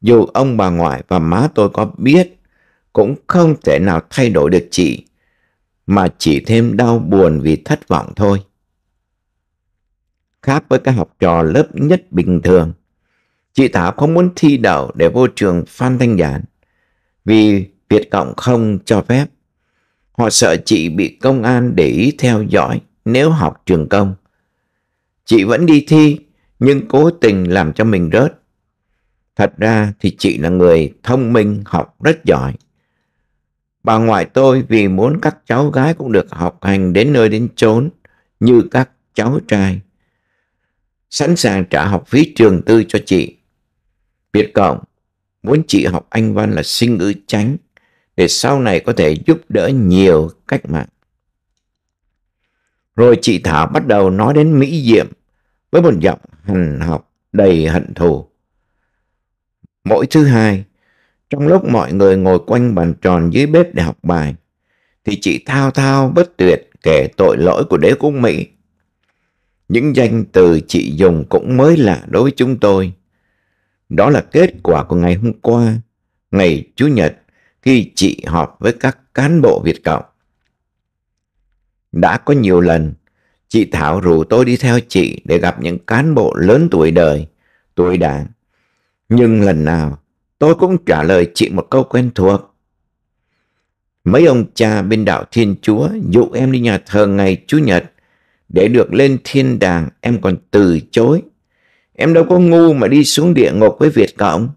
Dù ông bà ngoại và má tôi có biết, cũng không thể nào thay đổi được chị, mà chỉ thêm đau buồn vì thất vọng thôi. Khác với các học trò lớp nhất bình thường, chị Thảo không muốn thi đậu để vô trường Phan Thanh Giản vì Việt Cộng không cho phép. Họ sợ chị bị công an để ý theo dõi nếu học trường công. Chị vẫn đi thi, nhưng cố tình làm cho mình rớt. Thật ra thì chị là người thông minh, học rất giỏi. Bà ngoại tôi vì muốn các cháu gái cũng được học hành đến nơi đến chốn như các cháu trai. Sẵn sàng trả học phí trường tư cho chị. Việt Cộng muốn chị học Anh Văn là sinh ngữ tránh để sau này có thể giúp đỡ nhiều cách mạng. Rồi chị Thảo bắt đầu nói đến Mỹ Diệm với một giọng hành học đầy hận thù. Mỗi thứ hai, trong lúc mọi người ngồi quanh bàn tròn dưới bếp để học bài, thì chị thao thao bất tuyệt kể tội lỗi của đế quốc Mỹ. Những danh từ chị dùng cũng mới lạ đối với chúng tôi. Đó là kết quả của ngày hôm qua, ngày Chủ nhật, khi chị họp với các cán bộ Việt Cộng. Đã có nhiều lần, chị Thảo rủ tôi đi theo chị để gặp những cán bộ lớn tuổi đời, tuổi đảng. Nhưng lần nào, tôi cũng trả lời chị một câu quen thuộc. Mấy ông cha bên đạo Thiên Chúa dụ em đi nhà thờ ngày Chủ nhật để được lên thiên đàng em còn từ chối. Em đâu có ngu mà đi xuống địa ngục với Việt Cộng.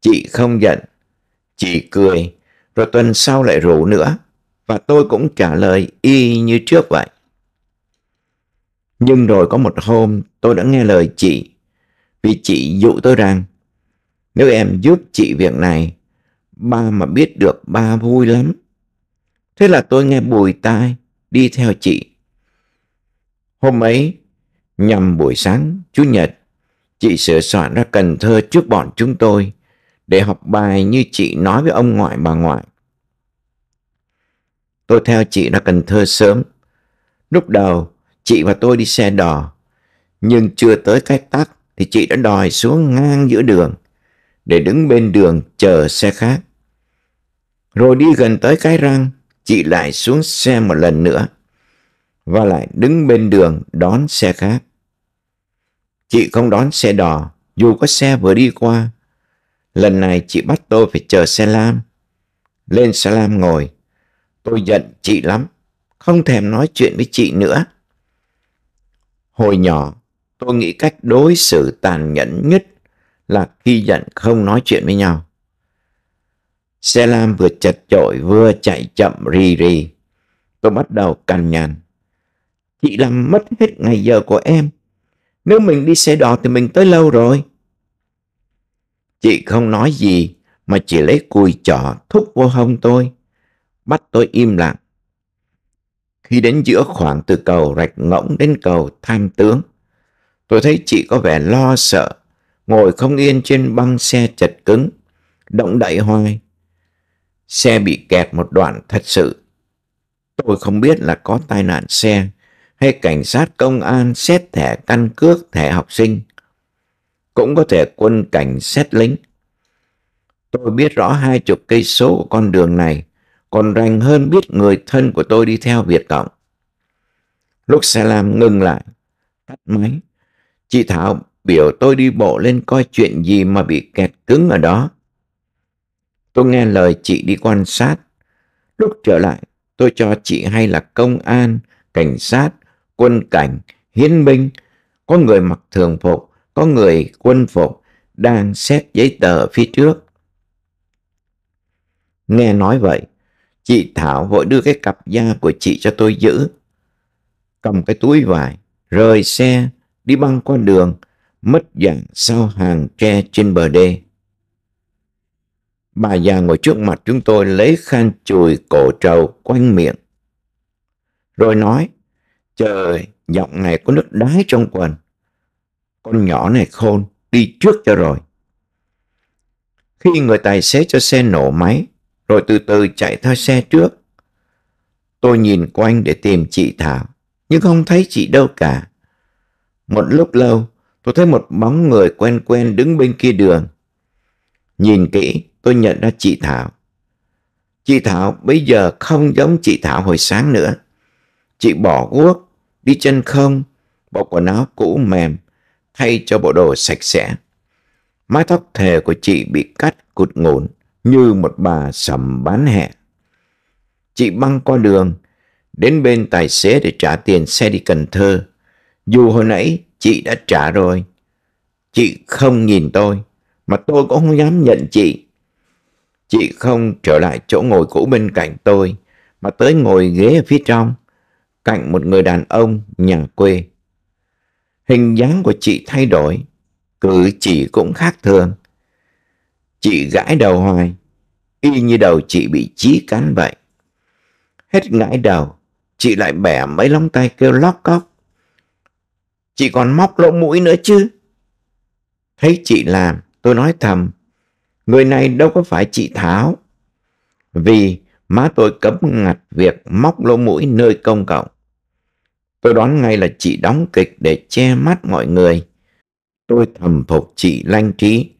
Chị không giận Chị cười, rồi tuần sau lại rủ nữa, và tôi cũng trả lời y như trước vậy. Nhưng rồi có một hôm tôi đã nghe lời chị, vì chị dụ tôi rằng, nếu em giúp chị việc này, ba mà biết được ba vui lắm. Thế là tôi nghe bùi tai, đi theo chị. Hôm ấy, nhằm buổi sáng, Chủ nhật, chị sửa soạn ra Cần Thơ trước bọn chúng tôi, để học bài như chị nói với ông ngoại bà ngoại. Tôi theo chị ra Cần Thơ sớm. Lúc đầu, chị và tôi đi xe đò, nhưng chưa tới cái tắt thì chị đã đòi xuống ngang giữa đường để đứng bên đường chờ xe khác. Rồi đi gần tới cái răng, chị lại xuống xe một lần nữa và lại đứng bên đường đón xe khác. Chị không đón xe đò, dù có xe vừa đi qua, Lần này chị bắt tôi phải chờ xe lam. Lên xe lam ngồi. Tôi giận chị lắm. Không thèm nói chuyện với chị nữa. Hồi nhỏ, tôi nghĩ cách đối xử tàn nhẫn nhất là khi giận không nói chuyện với nhau. Xe lam vừa chật chội vừa chạy chậm rì rì. Tôi bắt đầu cằn nhằn. Chị làm mất hết ngày giờ của em. Nếu mình đi xe đò thì mình tới lâu rồi. Chị không nói gì mà chỉ lấy cùi chỏ thúc vô hông tôi, bắt tôi im lặng. Khi đến giữa khoảng từ cầu rạch ngỗng đến cầu tham tướng, tôi thấy chị có vẻ lo sợ, ngồi không yên trên băng xe chật cứng, động đậy hoài. Xe bị kẹt một đoạn thật sự. Tôi không biết là có tai nạn xe hay cảnh sát công an xét thẻ căn cước thẻ học sinh cũng có thể quân cảnh xét lính. Tôi biết rõ hai chục cây số của con đường này, còn rành hơn biết người thân của tôi đi theo Việt Cộng. Lúc xe lam ngừng lại, tắt máy. Chị Thảo biểu tôi đi bộ lên coi chuyện gì mà bị kẹt cứng ở đó. Tôi nghe lời chị đi quan sát. Lúc trở lại, tôi cho chị hay là công an, cảnh sát, quân cảnh, hiến binh, có người mặc thường phục, có người quân phục đang xét giấy tờ phía trước. Nghe nói vậy, chị Thảo vội đưa cái cặp da của chị cho tôi giữ. Cầm cái túi vải, rời xe, đi băng qua đường, mất dạng sau hàng tre trên bờ đê. Bà già ngồi trước mặt chúng tôi lấy khăn chùi cổ trầu quanh miệng. Rồi nói, trời, giọng này có nước đái trong quần con nhỏ này khôn, đi trước cho rồi. Khi người tài xế cho xe nổ máy, rồi từ từ chạy theo xe trước. Tôi nhìn quanh để tìm chị Thảo, nhưng không thấy chị đâu cả. Một lúc lâu, tôi thấy một bóng người quen quen đứng bên kia đường. Nhìn kỹ, tôi nhận ra chị Thảo. Chị Thảo bây giờ không giống chị Thảo hồi sáng nữa. Chị bỏ guốc, đi chân không, bộ quần áo cũ mềm, thay cho bộ đồ sạch sẽ. Mái tóc thề của chị bị cắt cụt ngổn như một bà sầm bán hẹ. Chị băng qua đường, đến bên tài xế để trả tiền xe đi Cần Thơ. Dù hồi nãy chị đã trả rồi, chị không nhìn tôi, mà tôi cũng không dám nhận chị. Chị không trở lại chỗ ngồi cũ bên cạnh tôi, mà tới ngồi ghế ở phía trong, cạnh một người đàn ông nhà quê. Hình dáng của chị thay đổi, cử chỉ cũng khác thường. Chị gãi đầu hoài, y như đầu chị bị chí cắn vậy. Hết ngãi đầu, chị lại bẻ mấy lóng tay kêu lóc cóc. Chị còn móc lỗ mũi nữa chứ. Thấy chị làm, tôi nói thầm, người này đâu có phải chị Thảo, Vì má tôi cấm ngặt việc móc lỗ mũi nơi công cộng. Tôi đoán ngay là chị đóng kịch để che mắt mọi người. Tôi thầm phục chị lanh trí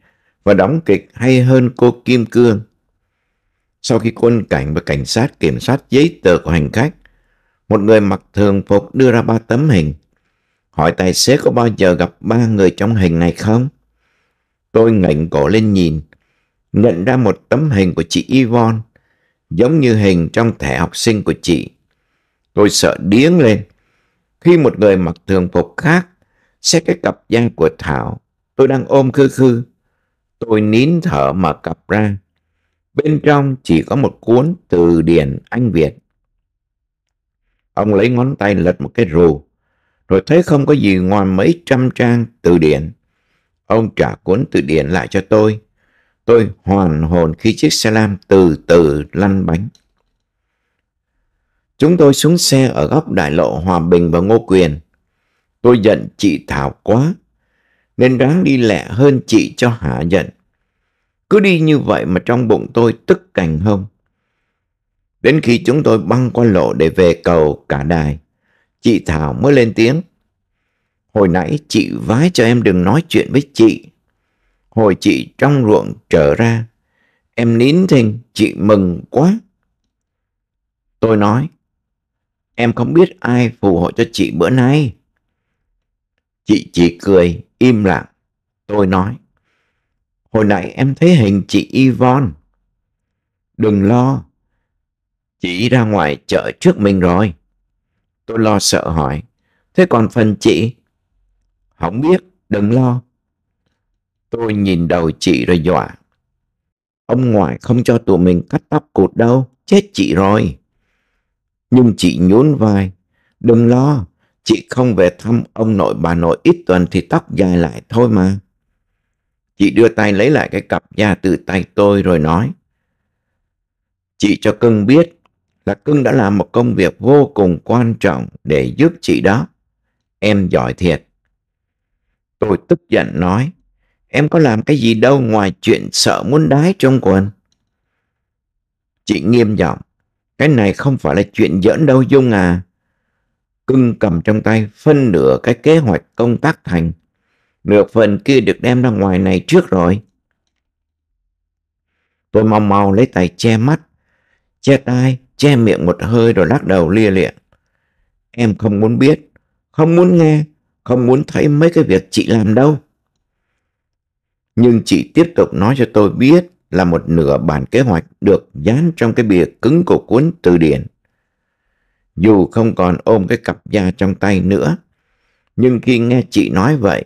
và đóng kịch hay hơn cô Kim Cương. Sau khi quân cảnh và cảnh sát kiểm soát giấy tờ của hành khách, một người mặc thường phục đưa ra ba tấm hình. Hỏi tài xế có bao giờ gặp ba người trong hình này không? Tôi ngẩng cổ lên nhìn, nhận ra một tấm hình của chị Yvonne, giống như hình trong thẻ học sinh của chị. Tôi sợ điếng lên khi một người mặc thường phục khác xét cái cặp da của Thảo, tôi đang ôm khư khư. Tôi nín thở mở cặp ra. Bên trong chỉ có một cuốn từ điển Anh Việt. Ông lấy ngón tay lật một cái rù, rồi thấy không có gì ngoài mấy trăm trang từ điển. Ông trả cuốn từ điển lại cho tôi. Tôi hoàn hồn khi chiếc xe lam từ từ lăn bánh. Chúng tôi xuống xe ở góc đại lộ Hòa Bình và Ngô Quyền. Tôi giận chị Thảo quá, nên ráng đi lẹ hơn chị cho hạ giận. Cứ đi như vậy mà trong bụng tôi tức cành hông. Đến khi chúng tôi băng qua lộ để về cầu cả đài, chị Thảo mới lên tiếng. Hồi nãy chị vái cho em đừng nói chuyện với chị. Hồi chị trong ruộng trở ra, em nín thinh, chị mừng quá. Tôi nói, em không biết ai phù hộ cho chị bữa nay. Chị chỉ cười, im lặng. Tôi nói, hồi nãy em thấy hình chị Yvonne. Đừng lo, chị ra ngoài chợ trước mình rồi. Tôi lo sợ hỏi, thế còn phần chị? Không biết, đừng lo. Tôi nhìn đầu chị rồi dọa. Ông ngoại không cho tụi mình cắt tóc cụt đâu, chết chị rồi nhưng chị nhún vai. Đừng lo, chị không về thăm ông nội bà nội ít tuần thì tóc dài lại thôi mà. Chị đưa tay lấy lại cái cặp da từ tay tôi rồi nói. Chị cho cưng biết là cưng đã làm một công việc vô cùng quan trọng để giúp chị đó. Em giỏi thiệt. Tôi tức giận nói. Em có làm cái gì đâu ngoài chuyện sợ muốn đái trong quần. Chị nghiêm giọng. Cái này không phải là chuyện giỡn đâu Dung à. Cưng cầm trong tay phân nửa cái kế hoạch công tác thành. Nửa phần kia được đem ra ngoài này trước rồi. Tôi mau mau lấy tay che mắt, che tai, che miệng một hơi rồi lắc đầu lia lịa. Em không muốn biết, không muốn nghe, không muốn thấy mấy cái việc chị làm đâu. Nhưng chị tiếp tục nói cho tôi biết là một nửa bản kế hoạch được dán trong cái bìa cứng của cuốn từ điển. Dù không còn ôm cái cặp da trong tay nữa, nhưng khi nghe chị nói vậy,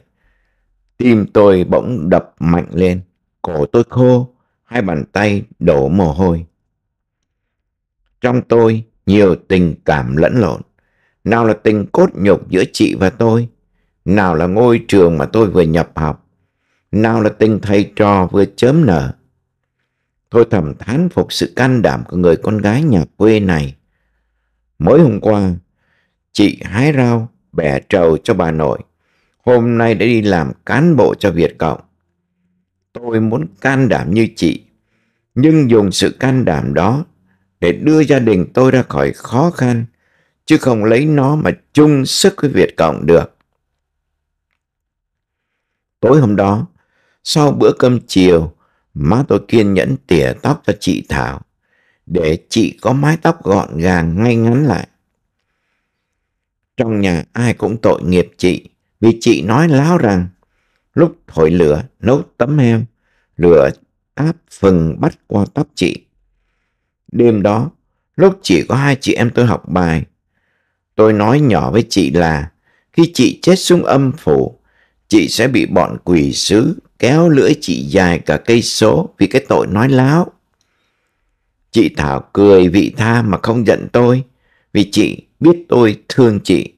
tim tôi bỗng đập mạnh lên, cổ tôi khô, hai bàn tay đổ mồ hôi. Trong tôi nhiều tình cảm lẫn lộn, nào là tình cốt nhục giữa chị và tôi, nào là ngôi trường mà tôi vừa nhập học, nào là tình thầy trò vừa chớm nở, Thôi thầm thán phục sự can đảm của người con gái nhà quê này. Mới hôm qua, chị hái rau, bẻ trầu cho bà nội. Hôm nay đã đi làm cán bộ cho Việt Cộng. Tôi muốn can đảm như chị, nhưng dùng sự can đảm đó để đưa gia đình tôi ra khỏi khó khăn, chứ không lấy nó mà chung sức với Việt Cộng được. Tối hôm đó, sau bữa cơm chiều, Má tôi kiên nhẫn tỉa tóc cho chị Thảo để chị có mái tóc gọn gàng ngay ngắn lại. Trong nhà ai cũng tội nghiệp chị vì chị nói láo rằng lúc thổi lửa nấu tấm heo, lửa áp phừng bắt qua tóc chị. Đêm đó, lúc chỉ có hai chị em tôi học bài, tôi nói nhỏ với chị là khi chị chết xuống âm phủ, chị sẽ bị bọn quỷ sứ kéo lưỡi chị dài cả cây số vì cái tội nói láo. Chị Thảo cười vị tha mà không giận tôi vì chị biết tôi thương chị.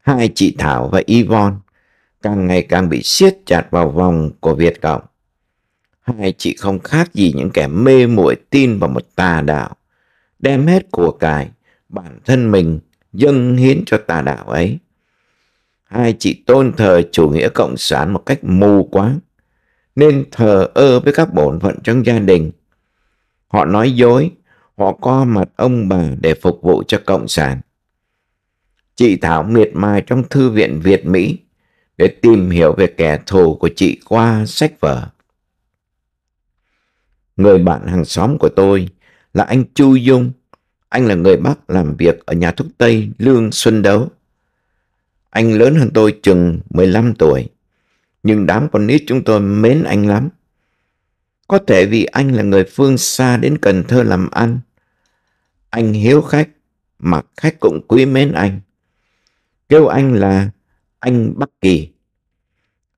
Hai chị Thảo và Yvonne càng ngày càng bị siết chặt vào vòng của Việt Cộng. Hai chị không khác gì những kẻ mê muội tin vào một tà đạo, đem hết của cải, bản thân mình dâng hiến cho tà đạo ấy hai chị tôn thờ chủ nghĩa cộng sản một cách mù quáng nên thờ ơ với các bổn phận trong gia đình. Họ nói dối, họ co mặt ông bà để phục vụ cho cộng sản. Chị Thảo miệt mài trong thư viện Việt Mỹ để tìm hiểu về kẻ thù của chị qua sách vở. Người bạn hàng xóm của tôi là anh Chu Dung. Anh là người Bắc làm việc ở nhà thuốc Tây Lương Xuân Đấu. Anh lớn hơn tôi chừng 15 tuổi, nhưng đám con nít chúng tôi mến anh lắm. Có thể vì anh là người phương xa đến Cần Thơ làm ăn. Anh hiếu khách, mà khách cũng quý mến anh. Kêu anh là anh Bắc Kỳ.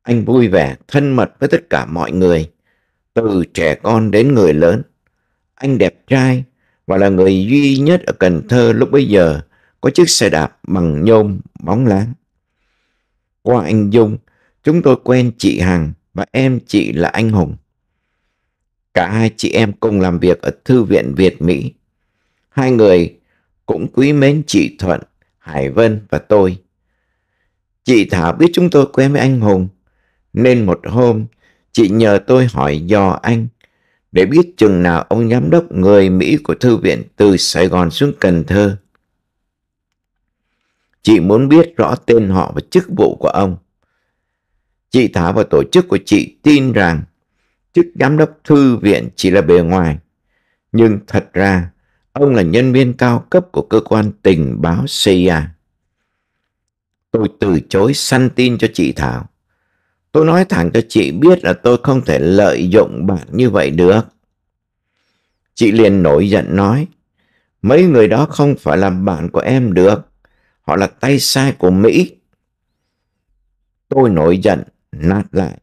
Anh vui vẻ, thân mật với tất cả mọi người, từ trẻ con đến người lớn. Anh đẹp trai và là người duy nhất ở Cần Thơ lúc bấy giờ có chiếc xe đạp bằng nhôm bóng láng qua anh Dung, chúng tôi quen chị Hằng và em chị là anh Hùng. Cả hai chị em cùng làm việc ở Thư viện Việt Mỹ. Hai người cũng quý mến chị Thuận, Hải Vân và tôi. Chị Thảo biết chúng tôi quen với anh Hùng, nên một hôm chị nhờ tôi hỏi dò anh để biết chừng nào ông giám đốc người Mỹ của thư viện từ Sài Gòn xuống Cần Thơ Chị muốn biết rõ tên họ và chức vụ của ông. Chị Thảo và tổ chức của chị tin rằng chức giám đốc thư viện chỉ là bề ngoài. Nhưng thật ra, ông là nhân viên cao cấp của cơ quan tình báo CIA. Tôi từ chối săn tin cho chị Thảo. Tôi nói thẳng cho chị biết là tôi không thể lợi dụng bạn như vậy được. Chị liền nổi giận nói, mấy người đó không phải làm bạn của em được. Họ là tay sai của Mỹ. Tôi nổi giận, nạt lại.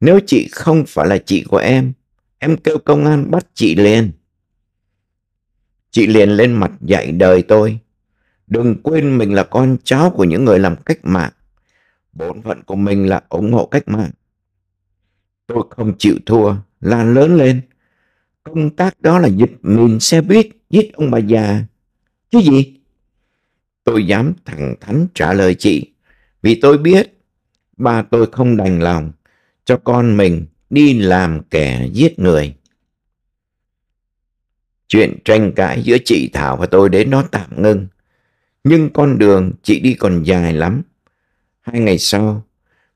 Nếu chị không phải là chị của em, em kêu công an bắt chị liền. Chị liền lên mặt dạy đời tôi. Đừng quên mình là con cháu của những người làm cách mạng. Bổn phận của mình là ủng hộ cách mạng. Tôi không chịu thua, lan lớn lên. Công tác đó là dịch mình xe buýt, giết ông bà già. Chứ gì? Tôi dám thẳng thắn trả lời chị, vì tôi biết ba tôi không đành lòng cho con mình đi làm kẻ giết người. Chuyện tranh cãi giữa chị Thảo và tôi đến nó tạm ngưng. Nhưng con đường chị đi còn dài lắm. Hai ngày sau,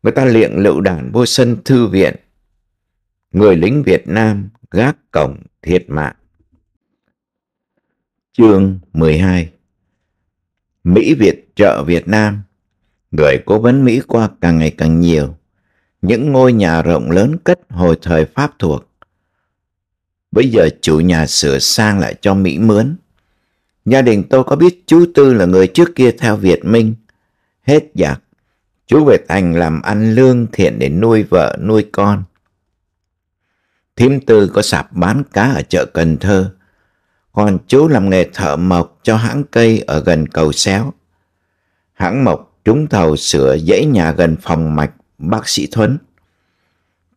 người ta liệng lựu đạn vô sân thư viện. Người lính Việt Nam gác cổng thiệt mạng. Chương 12 Mỹ Việt trợ Việt Nam. Người cố vấn Mỹ qua càng ngày càng nhiều. Những ngôi nhà rộng lớn cất hồi thời Pháp thuộc. Bây giờ chủ nhà sửa sang lại cho Mỹ mướn. Gia đình tôi có biết chú Tư là người trước kia theo Việt Minh. Hết giặc, chú Việt thành làm ăn lương thiện để nuôi vợ, nuôi con. Thím Tư có sạp bán cá ở chợ Cần Thơ còn chú làm nghề thợ mộc cho hãng cây ở gần cầu xéo. Hãng mộc trúng thầu sửa dãy nhà gần phòng mạch bác sĩ Thuấn.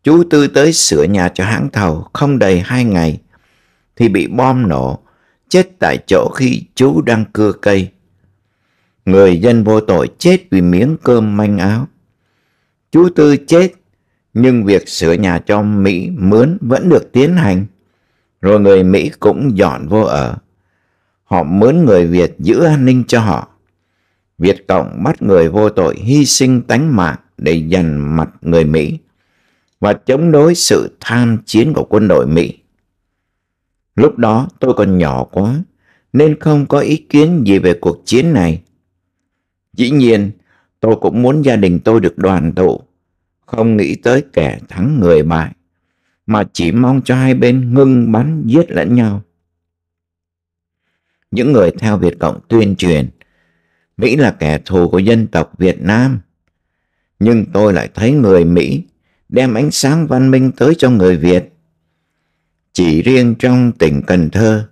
Chú Tư tới sửa nhà cho hãng thầu không đầy hai ngày thì bị bom nổ, chết tại chỗ khi chú đang cưa cây. Người dân vô tội chết vì miếng cơm manh áo. Chú Tư chết nhưng việc sửa nhà cho Mỹ mướn vẫn được tiến hành rồi người Mỹ cũng dọn vô ở. Họ mướn người Việt giữ an ninh cho họ. Việt Cộng bắt người vô tội hy sinh tánh mạng để giành mặt người Mỹ và chống đối sự tham chiến của quân đội Mỹ. Lúc đó tôi còn nhỏ quá nên không có ý kiến gì về cuộc chiến này. Dĩ nhiên, tôi cũng muốn gia đình tôi được đoàn tụ, không nghĩ tới kẻ thắng người bại mà chỉ mong cho hai bên ngưng bắn giết lẫn nhau. Những người theo Việt Cộng tuyên truyền Mỹ là kẻ thù của dân tộc Việt Nam. Nhưng tôi lại thấy người Mỹ đem ánh sáng văn minh tới cho người Việt. Chỉ riêng trong tỉnh Cần Thơ,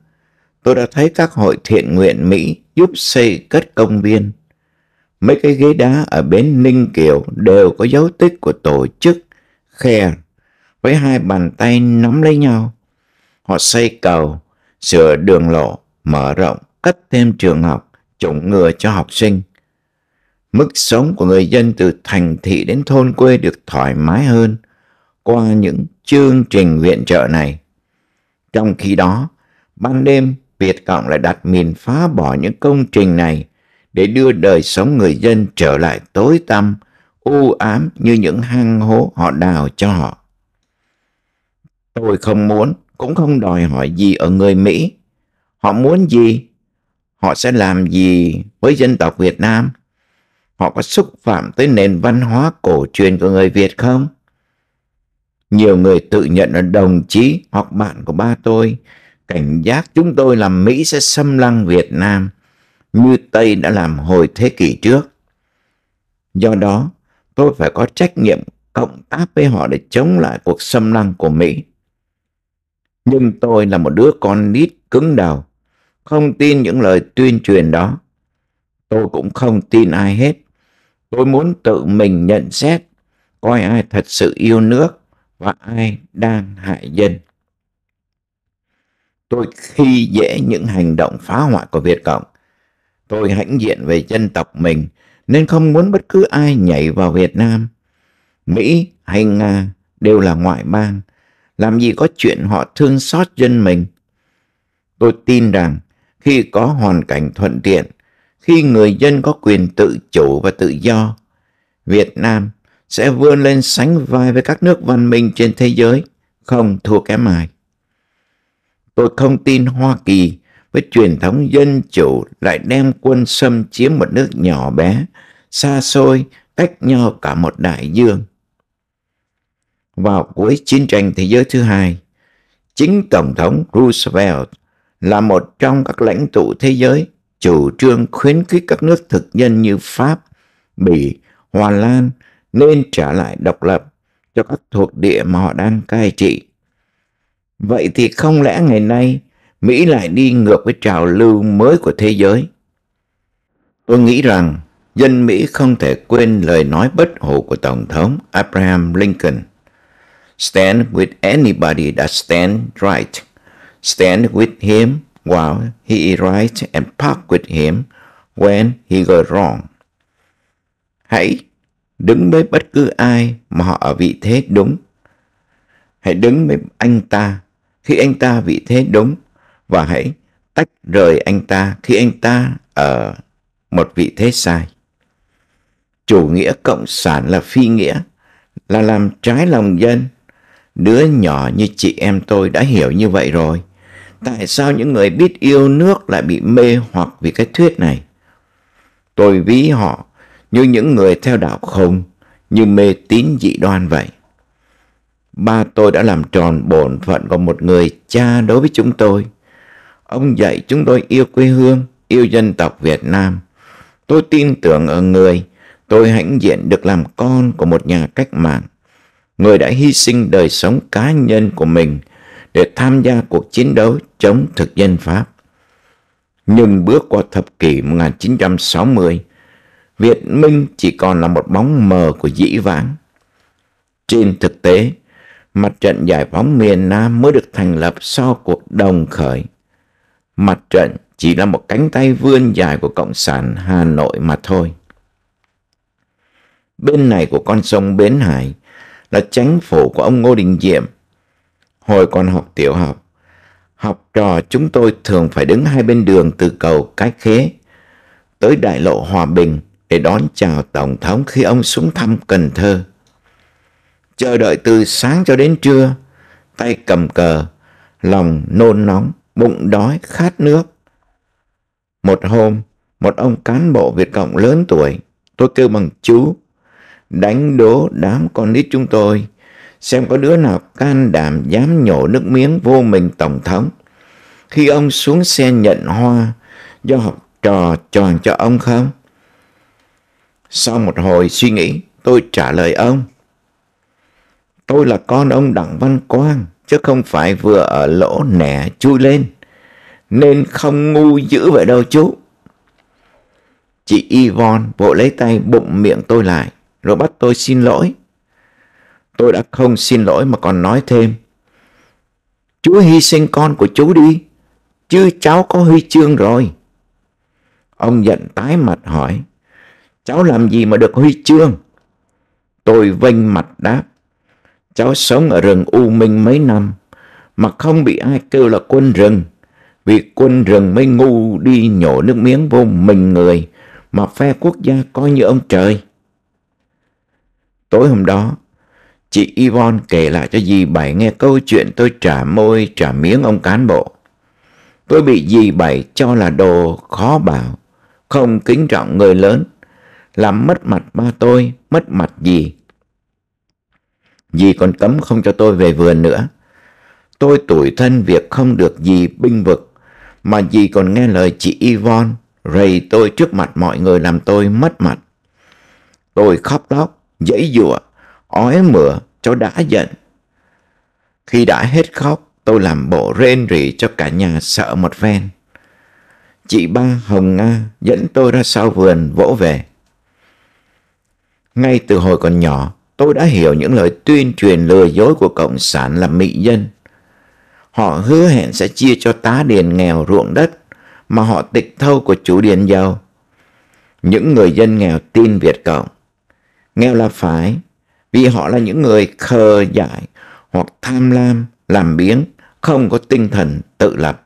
tôi đã thấy các hội thiện nguyện Mỹ giúp xây cất công viên. Mấy cái ghế đá ở bến Ninh Kiều đều có dấu tích của tổ chức khe với hai bàn tay nắm lấy nhau. Họ xây cầu, sửa đường lộ, mở rộng, cất thêm trường học, chủng ngừa cho học sinh. Mức sống của người dân từ thành thị đến thôn quê được thoải mái hơn qua những chương trình viện trợ này. Trong khi đó, ban đêm Việt Cộng lại đặt mìn phá bỏ những công trình này để đưa đời sống người dân trở lại tối tăm, u ám như những hang hố họ đào cho họ. Tôi không muốn, cũng không đòi hỏi gì ở người Mỹ. Họ muốn gì? Họ sẽ làm gì với dân tộc Việt Nam? Họ có xúc phạm tới nền văn hóa cổ truyền của người Việt không? Nhiều người tự nhận là đồng chí hoặc bạn của ba tôi, cảnh giác chúng tôi làm Mỹ sẽ xâm lăng Việt Nam như Tây đã làm hồi thế kỷ trước. Do đó, tôi phải có trách nhiệm cộng tác với họ để chống lại cuộc xâm lăng của Mỹ. Nhưng tôi là một đứa con nít cứng đầu, không tin những lời tuyên truyền đó. Tôi cũng không tin ai hết. Tôi muốn tự mình nhận xét, coi ai thật sự yêu nước và ai đang hại dân. Tôi khi dễ những hành động phá hoại của Việt Cộng. Tôi hãnh diện về dân tộc mình nên không muốn bất cứ ai nhảy vào Việt Nam. Mỹ hay Nga đều là ngoại bang làm gì có chuyện họ thương xót dân mình. Tôi tin rằng khi có hoàn cảnh thuận tiện, khi người dân có quyền tự chủ và tự do, Việt Nam sẽ vươn lên sánh vai với các nước văn minh trên thế giới, không thua kém ai. Tôi không tin Hoa Kỳ với truyền thống dân chủ lại đem quân xâm chiếm một nước nhỏ bé, xa xôi, cách nhau cả một đại dương vào cuối chiến tranh thế giới thứ hai. Chính Tổng thống Roosevelt là một trong các lãnh tụ thế giới chủ trương khuyến khích các nước thực dân như Pháp, Bỉ, hoa Lan nên trả lại độc lập cho các thuộc địa mà họ đang cai trị. Vậy thì không lẽ ngày nay Mỹ lại đi ngược với trào lưu mới của thế giới? Tôi nghĩ rằng dân Mỹ không thể quên lời nói bất hủ của Tổng thống Abraham Lincoln Stand with anybody that stand right. Stand with him while he is right and park with him when he go wrong. Hãy đứng với bất cứ ai mà họ ở vị thế đúng. Hãy đứng với anh ta khi anh ta vị thế đúng và hãy tách rời anh ta khi anh ta ở một vị thế sai. Chủ nghĩa cộng sản là phi nghĩa, là làm trái lòng dân Đứa nhỏ như chị em tôi đã hiểu như vậy rồi. Tại sao những người biết yêu nước lại bị mê hoặc vì cái thuyết này? Tôi ví họ như những người theo đạo không, như mê tín dị đoan vậy. Ba tôi đã làm tròn bổn phận của một người cha đối với chúng tôi. Ông dạy chúng tôi yêu quê hương, yêu dân tộc Việt Nam. Tôi tin tưởng ở người, tôi hãnh diện được làm con của một nhà cách mạng người đã hy sinh đời sống cá nhân của mình để tham gia cuộc chiến đấu chống thực dân Pháp. Nhưng bước qua thập kỷ 1960, Việt Minh chỉ còn là một bóng mờ của dĩ vãng. Trên thực tế, mặt trận giải phóng miền Nam mới được thành lập sau cuộc đồng khởi. Mặt trận chỉ là một cánh tay vươn dài của Cộng sản Hà Nội mà thôi. Bên này của con sông Bến Hải, là chánh phủ của ông Ngô Đình Diệm. Hồi còn học tiểu học, học trò chúng tôi thường phải đứng hai bên đường từ cầu Cái Khế tới đại lộ Hòa Bình để đón chào Tổng thống khi ông xuống thăm Cần Thơ. Chờ đợi từ sáng cho đến trưa, tay cầm cờ, lòng nôn nóng, bụng đói, khát nước. Một hôm, một ông cán bộ Việt Cộng lớn tuổi, tôi kêu bằng chú, đánh đố đám con nít chúng tôi, xem có đứa nào can đảm dám nhổ nước miếng vô mình Tổng thống. Khi ông xuống xe nhận hoa, do học trò tròn cho ông không? Sau một hồi suy nghĩ, tôi trả lời ông. Tôi là con ông Đặng Văn Quang, chứ không phải vừa ở lỗ nẻ chui lên. Nên không ngu dữ vậy đâu chú. Chị Yvonne vội lấy tay bụng miệng tôi lại rồi bắt tôi xin lỗi. Tôi đã không xin lỗi mà còn nói thêm. Chú hy sinh con của chú đi, chứ cháu có huy chương rồi. Ông giận tái mặt hỏi, cháu làm gì mà được huy chương? Tôi vênh mặt đáp, cháu sống ở rừng U Minh mấy năm mà không bị ai kêu là quân rừng vì quân rừng mới ngu đi nhổ nước miếng vô mình người mà phe quốc gia coi như ông trời. Tối hôm đó, chị Yvonne kể lại cho dì Bảy nghe câu chuyện tôi trả môi trả miếng ông cán bộ. Tôi bị dì Bảy cho là đồ khó bảo, không kính trọng người lớn, làm mất mặt ba tôi, mất mặt dì. Dì còn cấm không cho tôi về vườn nữa. Tôi tủi thân việc không được dì binh vực, mà dì còn nghe lời chị Yvonne rầy tôi trước mặt mọi người làm tôi mất mặt. Tôi khóc lóc, dãy dụa, ói mửa cho đã giận. Khi đã hết khóc, tôi làm bộ rên rỉ cho cả nhà sợ một ven. Chị ba Hồng Nga dẫn tôi ra sau vườn vỗ về. Ngay từ hồi còn nhỏ, tôi đã hiểu những lời tuyên truyền lừa dối của Cộng sản là mị dân. Họ hứa hẹn sẽ chia cho tá điền nghèo ruộng đất mà họ tịch thâu của chủ điền giàu. Những người dân nghèo tin Việt Cộng nghèo là phải, vì họ là những người khờ dại hoặc tham lam, làm biếng, không có tinh thần tự lập.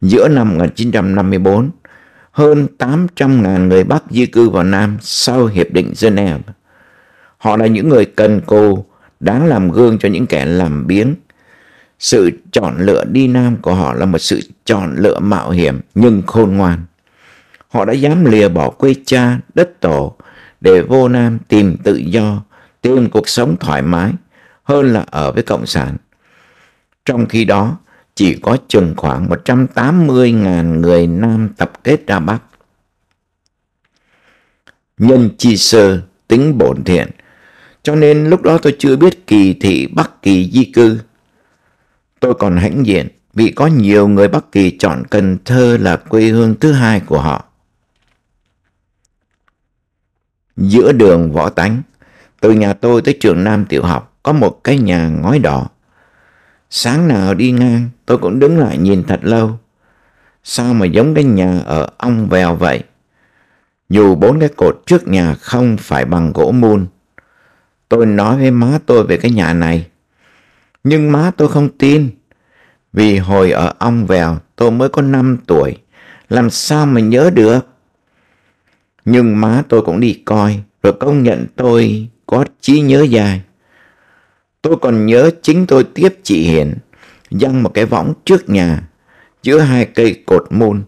Giữa năm 1954, hơn 800.000 người Bắc di cư vào Nam sau Hiệp định Geneva. Họ là những người cần cù, đáng làm gương cho những kẻ làm biếng. Sự chọn lựa đi Nam của họ là một sự chọn lựa mạo hiểm nhưng khôn ngoan. Họ đã dám lìa bỏ quê cha, đất tổ, để vô Nam tìm tự do, tìm cuộc sống thoải mái hơn là ở với Cộng sản. Trong khi đó, chỉ có chừng khoảng 180.000 người Nam tập kết ra Bắc. Nhân chi sơ, tính bổn thiện, cho nên lúc đó tôi chưa biết kỳ thị Bắc Kỳ di cư. Tôi còn hãnh diện vì có nhiều người Bắc Kỳ chọn Cần Thơ là quê hương thứ hai của họ giữa đường Võ Tánh, từ nhà tôi tới trường Nam Tiểu học có một cái nhà ngói đỏ. Sáng nào đi ngang tôi cũng đứng lại nhìn thật lâu. Sao mà giống cái nhà ở ong vèo vậy? Dù bốn cái cột trước nhà không phải bằng gỗ mun. Tôi nói với má tôi về cái nhà này. Nhưng má tôi không tin. Vì hồi ở ong vèo tôi mới có 5 tuổi. Làm sao mà nhớ được? Nhưng má tôi cũng đi coi, rồi công nhận tôi có trí nhớ dài. Tôi còn nhớ chính tôi tiếp chị Hiền, dăng một cái võng trước nhà, giữa hai cây cột môn.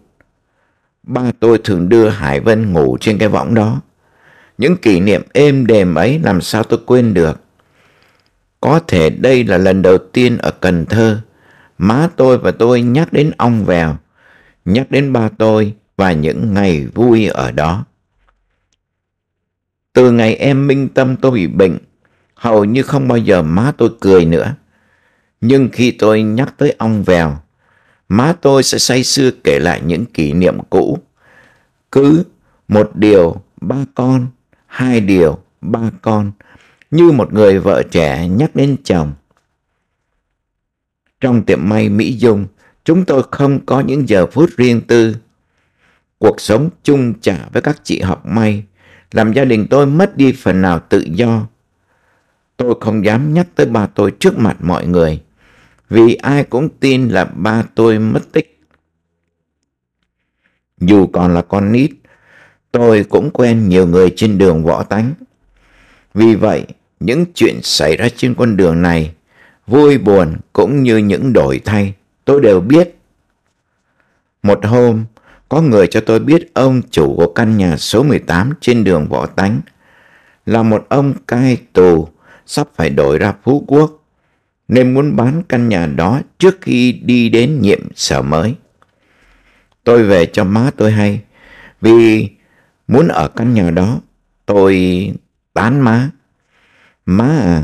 Ba tôi thường đưa Hải Vân ngủ trên cái võng đó. Những kỷ niệm êm đềm ấy làm sao tôi quên được. Có thể đây là lần đầu tiên ở Cần Thơ, má tôi và tôi nhắc đến ông vèo, nhắc đến ba tôi và những ngày vui ở đó. Từ ngày em minh tâm tôi bị bệnh, hầu như không bao giờ má tôi cười nữa. Nhưng khi tôi nhắc tới ong vèo, má tôi sẽ say sưa kể lại những kỷ niệm cũ. Cứ một điều ba con, hai điều ba con, như một người vợ trẻ nhắc đến chồng. Trong tiệm may Mỹ Dung, chúng tôi không có những giờ phút riêng tư. Cuộc sống chung trả với các chị học may làm gia đình tôi mất đi phần nào tự do. Tôi không dám nhắc tới ba tôi trước mặt mọi người, vì ai cũng tin là ba tôi mất tích. Dù còn là con nít, tôi cũng quen nhiều người trên đường võ tánh. Vì vậy, những chuyện xảy ra trên con đường này, vui buồn cũng như những đổi thay, tôi đều biết. Một hôm, có người cho tôi biết ông chủ của căn nhà số 18 trên đường Võ Tánh là một ông cai tù sắp phải đổi ra Phú Quốc nên muốn bán căn nhà đó trước khi đi đến nhiệm sở mới. Tôi về cho má tôi hay vì muốn ở căn nhà đó tôi bán má. Má à,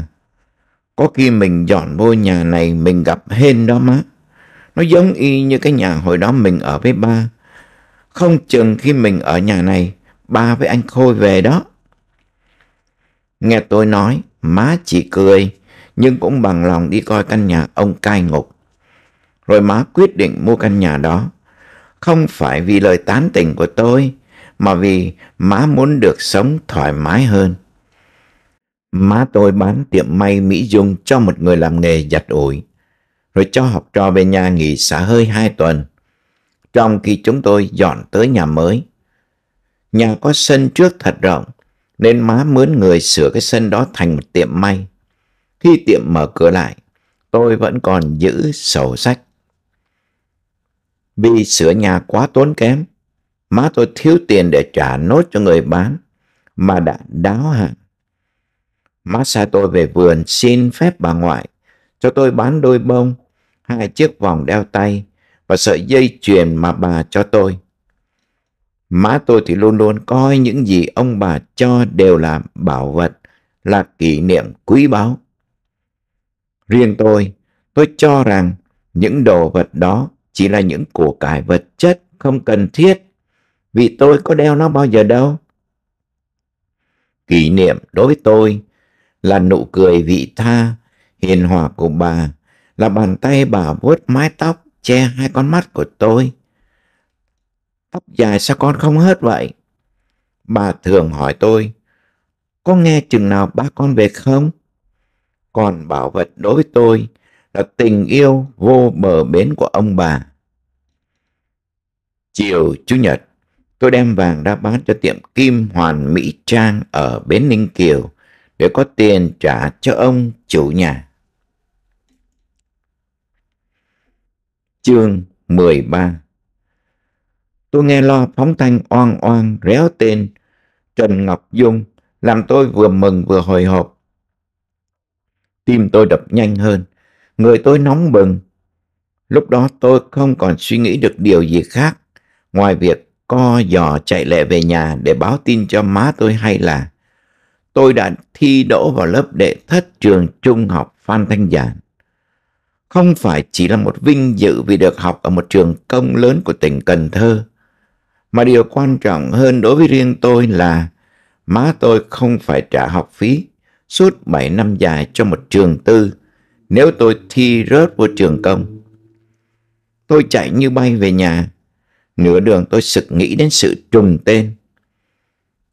có khi mình dọn vô nhà này mình gặp hên đó má. Nó giống y như cái nhà hồi đó mình ở với ba. Không chừng khi mình ở nhà này, ba với anh Khôi về đó. Nghe tôi nói, má chỉ cười, nhưng cũng bằng lòng đi coi căn nhà ông cai ngục. Rồi má quyết định mua căn nhà đó. Không phải vì lời tán tỉnh của tôi, mà vì má muốn được sống thoải mái hơn. Má tôi bán tiệm may Mỹ Dung cho một người làm nghề giặt ủi, rồi cho học trò về nhà nghỉ xả hơi hai tuần trong khi chúng tôi dọn tới nhà mới. Nhà có sân trước thật rộng, nên má mướn người sửa cái sân đó thành một tiệm may. Khi tiệm mở cửa lại, tôi vẫn còn giữ sổ sách. Vì sửa nhà quá tốn kém, má tôi thiếu tiền để trả nốt cho người bán, mà đã đáo hạn. Má sai tôi về vườn xin phép bà ngoại, cho tôi bán đôi bông, hai chiếc vòng đeo tay và sợi dây chuyền mà bà cho tôi. Má tôi thì luôn luôn coi những gì ông bà cho đều là bảo vật, là kỷ niệm quý báu. Riêng tôi, tôi cho rằng những đồ vật đó chỉ là những của cải vật chất không cần thiết vì tôi có đeo nó bao giờ đâu. Kỷ niệm đối với tôi là nụ cười vị tha, hiền hòa của bà, là bàn tay bà vuốt mái tóc, che hai con mắt của tôi. Tóc dài sao con không hết vậy? Bà thường hỏi tôi, có nghe chừng nào ba con về không? Còn bảo vật đối với tôi là tình yêu vô bờ bến của ông bà. Chiều Chủ nhật, tôi đem vàng ra bán cho tiệm Kim Hoàn Mỹ Trang ở Bến Ninh Kiều để có tiền trả cho ông chủ nhà. Chương 13 Tôi nghe lo phóng thanh oan oan réo tên Trần Ngọc Dung làm tôi vừa mừng vừa hồi hộp. Tim tôi đập nhanh hơn, người tôi nóng bừng. Lúc đó tôi không còn suy nghĩ được điều gì khác ngoài việc co giò chạy lẹ về nhà để báo tin cho má tôi hay là tôi đã thi đỗ vào lớp đệ thất trường trung học Phan Thanh Giản không phải chỉ là một vinh dự vì được học ở một trường công lớn của tỉnh Cần Thơ, mà điều quan trọng hơn đối với riêng tôi là má tôi không phải trả học phí suốt 7 năm dài cho một trường tư nếu tôi thi rớt vô trường công. Tôi chạy như bay về nhà, nửa đường tôi sực nghĩ đến sự trùng tên.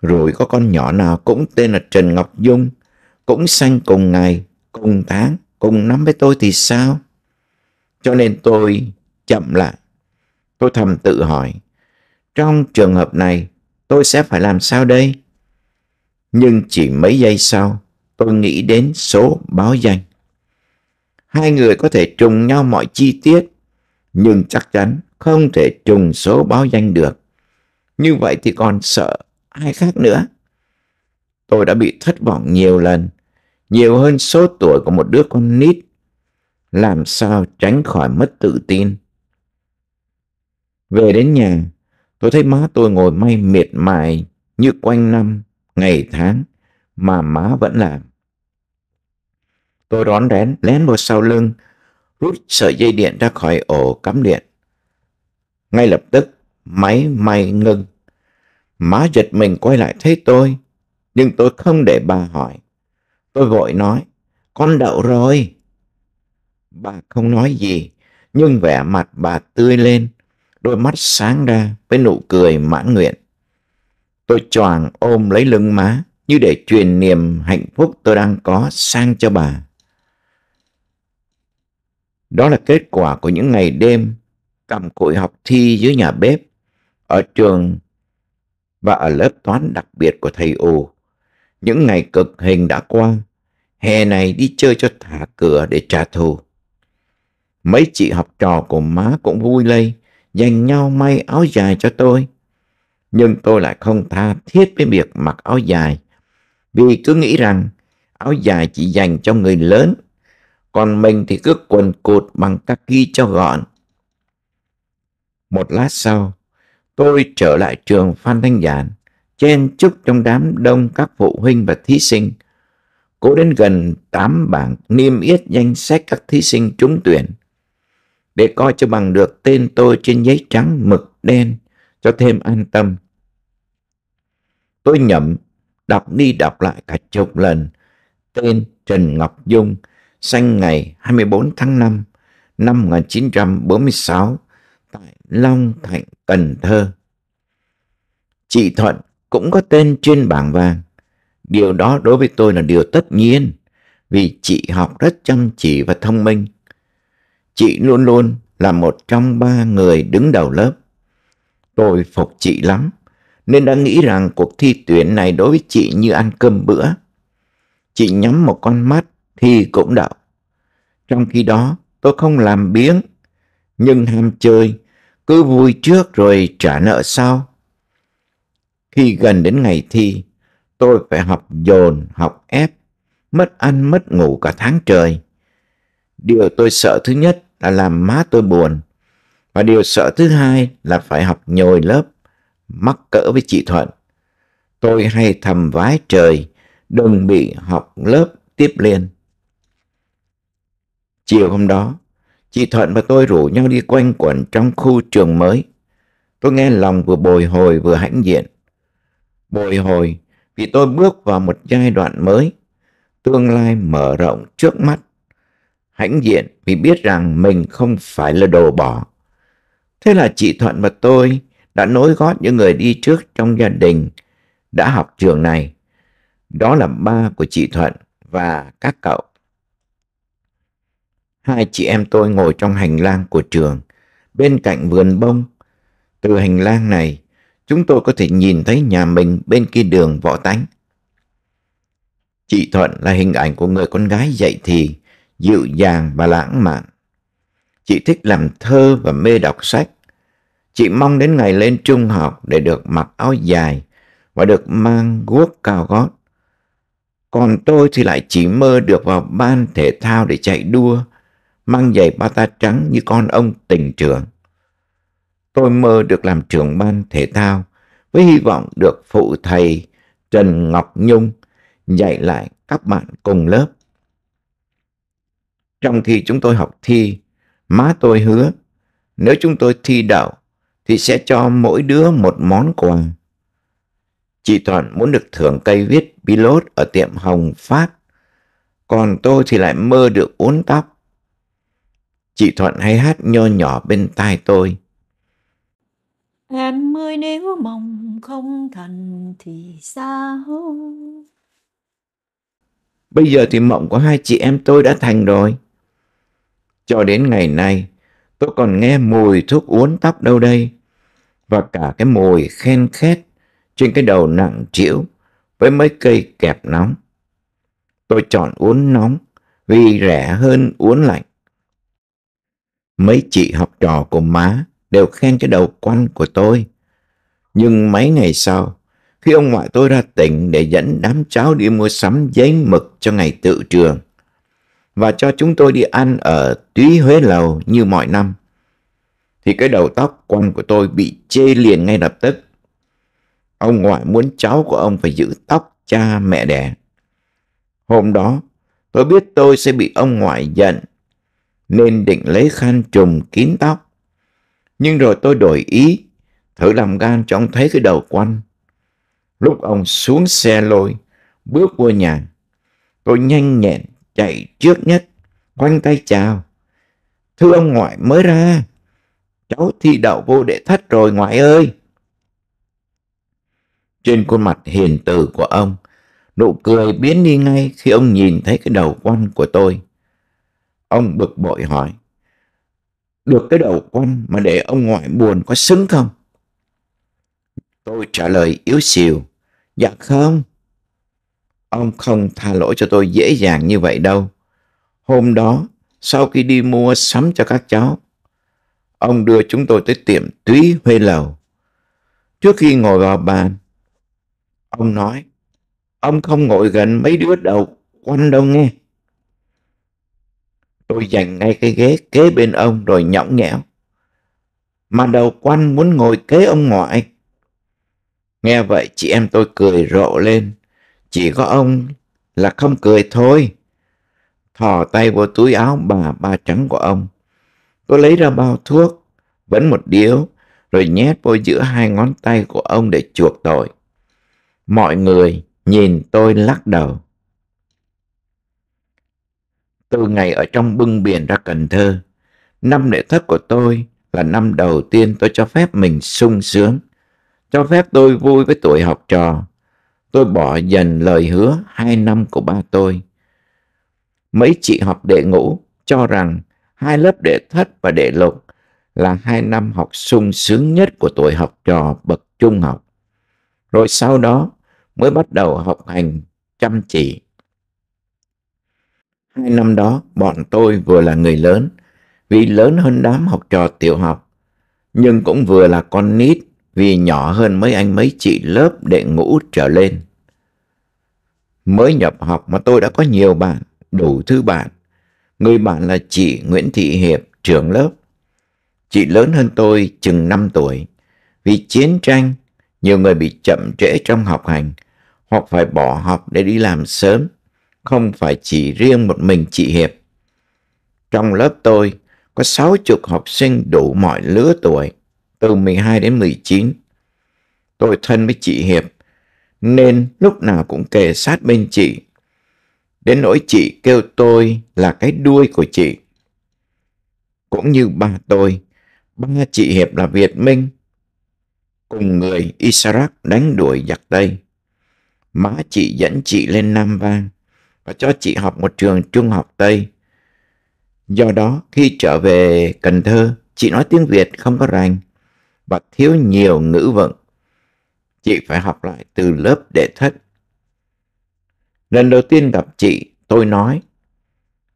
Rồi có con nhỏ nào cũng tên là Trần Ngọc Dung, cũng sanh cùng ngày, cùng tháng, cùng năm với tôi thì sao? Cho nên tôi chậm lại. Tôi thầm tự hỏi, trong trường hợp này tôi sẽ phải làm sao đây? Nhưng chỉ mấy giây sau, tôi nghĩ đến số báo danh. Hai người có thể trùng nhau mọi chi tiết, nhưng chắc chắn không thể trùng số báo danh được. Như vậy thì còn sợ ai khác nữa. Tôi đã bị thất vọng nhiều lần, nhiều hơn số tuổi của một đứa con nít làm sao tránh khỏi mất tự tin. Về đến nhà, tôi thấy má tôi ngồi may miệt mài như quanh năm, ngày tháng mà má vẫn làm. Tôi đón rén, lén vào sau lưng, rút sợi dây điện ra khỏi ổ cắm điện. Ngay lập tức, máy may ngưng. Má giật mình quay lại thấy tôi, nhưng tôi không để bà hỏi. Tôi vội nói, con đậu rồi. Bà không nói gì, nhưng vẻ mặt bà tươi lên, đôi mắt sáng ra với nụ cười mãn nguyện. Tôi choàng ôm lấy lưng má như để truyền niềm hạnh phúc tôi đang có sang cho bà. Đó là kết quả của những ngày đêm cầm cụi học thi dưới nhà bếp, ở trường và ở lớp toán đặc biệt của thầy ù. Những ngày cực hình đã qua, hè này đi chơi cho thả cửa để trả thù. Mấy chị học trò của má cũng vui lây, dành nhau may áo dài cho tôi. Nhưng tôi lại không tha thiết với việc mặc áo dài, vì cứ nghĩ rằng áo dài chỉ dành cho người lớn, còn mình thì cứ quần cột bằng các kaki cho gọn. Một lát sau, tôi trở lại trường Phan Thanh Giản, chen chúc trong đám đông các phụ huynh và thí sinh. Cố đến gần tám bảng niêm yết danh sách các thí sinh trúng tuyển để coi cho bằng được tên tôi trên giấy trắng mực đen cho thêm an tâm. Tôi nhậm, đọc đi đọc lại cả chục lần. Tên Trần Ngọc Dung, sinh ngày 24 tháng 5 năm 1946 tại Long Thạnh, Cần Thơ. Chị Thuận cũng có tên trên bảng vàng. Điều đó đối với tôi là điều tất nhiên vì chị học rất chăm chỉ và thông minh. Chị luôn luôn là một trong ba người đứng đầu lớp. Tôi phục chị lắm, nên đã nghĩ rằng cuộc thi tuyển này đối với chị như ăn cơm bữa. Chị nhắm một con mắt thì cũng đậu. Trong khi đó, tôi không làm biếng, nhưng ham chơi, cứ vui trước rồi trả nợ sau. Khi gần đến ngày thi, tôi phải học dồn, học ép, mất ăn mất ngủ cả tháng trời. Điều tôi sợ thứ nhất đã làm má tôi buồn. Và điều sợ thứ hai là phải học nhồi lớp, mắc cỡ với chị Thuận. Tôi hay thầm vái trời, đừng bị học lớp tiếp liền. Chiều hôm đó, chị Thuận và tôi rủ nhau đi quanh quẩn trong khu trường mới. Tôi nghe lòng vừa bồi hồi vừa hãnh diện. Bồi hồi vì tôi bước vào một giai đoạn mới, tương lai mở rộng trước mắt hãnh diện vì biết rằng mình không phải là đồ bỏ. Thế là chị Thuận và tôi đã nối gót những người đi trước trong gia đình đã học trường này. Đó là ba của chị Thuận và các cậu. Hai chị em tôi ngồi trong hành lang của trường, bên cạnh vườn bông. Từ hành lang này, chúng tôi có thể nhìn thấy nhà mình bên kia đường Võ Tánh. Chị Thuận là hình ảnh của người con gái dậy thì, dịu dàng và lãng mạn. Chị thích làm thơ và mê đọc sách. Chị mong đến ngày lên trung học để được mặc áo dài và được mang guốc cao gót. Còn tôi thì lại chỉ mơ được vào ban thể thao để chạy đua, mang giày ba ta trắng như con ông tình trưởng. Tôi mơ được làm trưởng ban thể thao với hy vọng được phụ thầy Trần Ngọc Nhung dạy lại các bạn cùng lớp. Trong khi chúng tôi học thi, má tôi hứa, nếu chúng tôi thi đậu, thì sẽ cho mỗi đứa một món quà. Chị Thuận muốn được thưởng cây viết pilot ở tiệm Hồng Phát, còn tôi thì lại mơ được uốn tóc. Chị Thuận hay hát nho nhỏ bên tai tôi. Em ơi nếu mong không thành thì sao? Bây giờ thì mộng của hai chị em tôi đã thành rồi. Cho đến ngày nay, tôi còn nghe mùi thuốc uốn tóc đâu đây và cả cái mùi khen khét trên cái đầu nặng trĩu với mấy cây kẹp nóng. Tôi chọn uốn nóng vì rẻ hơn uốn lạnh. Mấy chị học trò của má đều khen cái đầu quanh của tôi. Nhưng mấy ngày sau, khi ông ngoại tôi ra tỉnh để dẫn đám cháu đi mua sắm giấy mực cho ngày tự trường, và cho chúng tôi đi ăn ở Túy Huế Lầu như mọi năm. Thì cái đầu tóc quăn của tôi bị chê liền ngay lập tức. Ông ngoại muốn cháu của ông phải giữ tóc cha mẹ đẻ. Hôm đó, tôi biết tôi sẽ bị ông ngoại giận, nên định lấy khăn trùm kín tóc. Nhưng rồi tôi đổi ý, thử làm gan cho ông thấy cái đầu quăn. Lúc ông xuống xe lôi, bước qua nhà, tôi nhanh nhẹn chạy trước nhất, khoanh tay chào. Thưa ông ngoại mới ra, cháu thi đậu vô đệ thất rồi ngoại ơi. Trên khuôn mặt hiền từ của ông, nụ cười biến đi ngay khi ông nhìn thấy cái đầu quan của tôi. Ông bực bội hỏi, được cái đầu quan mà để ông ngoại buồn có xứng không? Tôi trả lời yếu xìu, dạ không, ông không tha lỗi cho tôi dễ dàng như vậy đâu. Hôm đó, sau khi đi mua sắm cho các cháu, ông đưa chúng tôi tới tiệm túy Huê Lầu. Trước khi ngồi vào bàn, ông nói, ông không ngồi gần mấy đứa đầu quanh đâu nghe. Tôi giành ngay cái ghế kế bên ông rồi nhõng nhẽo. Mà đầu quanh muốn ngồi kế ông ngoại. Nghe vậy chị em tôi cười rộ lên. Chỉ có ông là không cười thôi. Thò tay vào túi áo bà ba trắng của ông. Tôi lấy ra bao thuốc, vẫn một điếu, rồi nhét vô giữa hai ngón tay của ông để chuộc tội. Mọi người nhìn tôi lắc đầu. Từ ngày ở trong bưng biển ra Cần Thơ, năm lễ thất của tôi là năm đầu tiên tôi cho phép mình sung sướng, cho phép tôi vui với tuổi học trò, Tôi bỏ dần lời hứa hai năm của ba tôi. Mấy chị học đệ ngũ cho rằng hai lớp đệ thất và đệ lục là hai năm học sung sướng nhất của tuổi học trò bậc trung học. Rồi sau đó mới bắt đầu học hành chăm chỉ. Hai năm đó bọn tôi vừa là người lớn vì lớn hơn đám học trò tiểu học nhưng cũng vừa là con nít vì nhỏ hơn mấy anh mấy chị lớp đệ ngũ trở lên. Mới nhập học mà tôi đã có nhiều bạn, đủ thứ bạn. Người bạn là chị Nguyễn Thị Hiệp, trưởng lớp. Chị lớn hơn tôi chừng 5 tuổi. Vì chiến tranh, nhiều người bị chậm trễ trong học hành hoặc phải bỏ học để đi làm sớm, không phải chỉ riêng một mình chị Hiệp. Trong lớp tôi có 60 học sinh đủ mọi lứa tuổi, từ 12 đến 19. Tôi thân với chị Hiệp, nên lúc nào cũng kề sát bên chị. Đến nỗi chị kêu tôi là cái đuôi của chị. Cũng như ba tôi, ba chị Hiệp là Việt Minh, cùng người Israel đánh đuổi giặc Tây. Má chị dẫn chị lên Nam Vang và cho chị học một trường trung học Tây. Do đó, khi trở về Cần Thơ, chị nói tiếng Việt không có rành và thiếu nhiều ngữ vựng. Chị phải học lại từ lớp đệ thất. Lần đầu tiên gặp chị, tôi nói,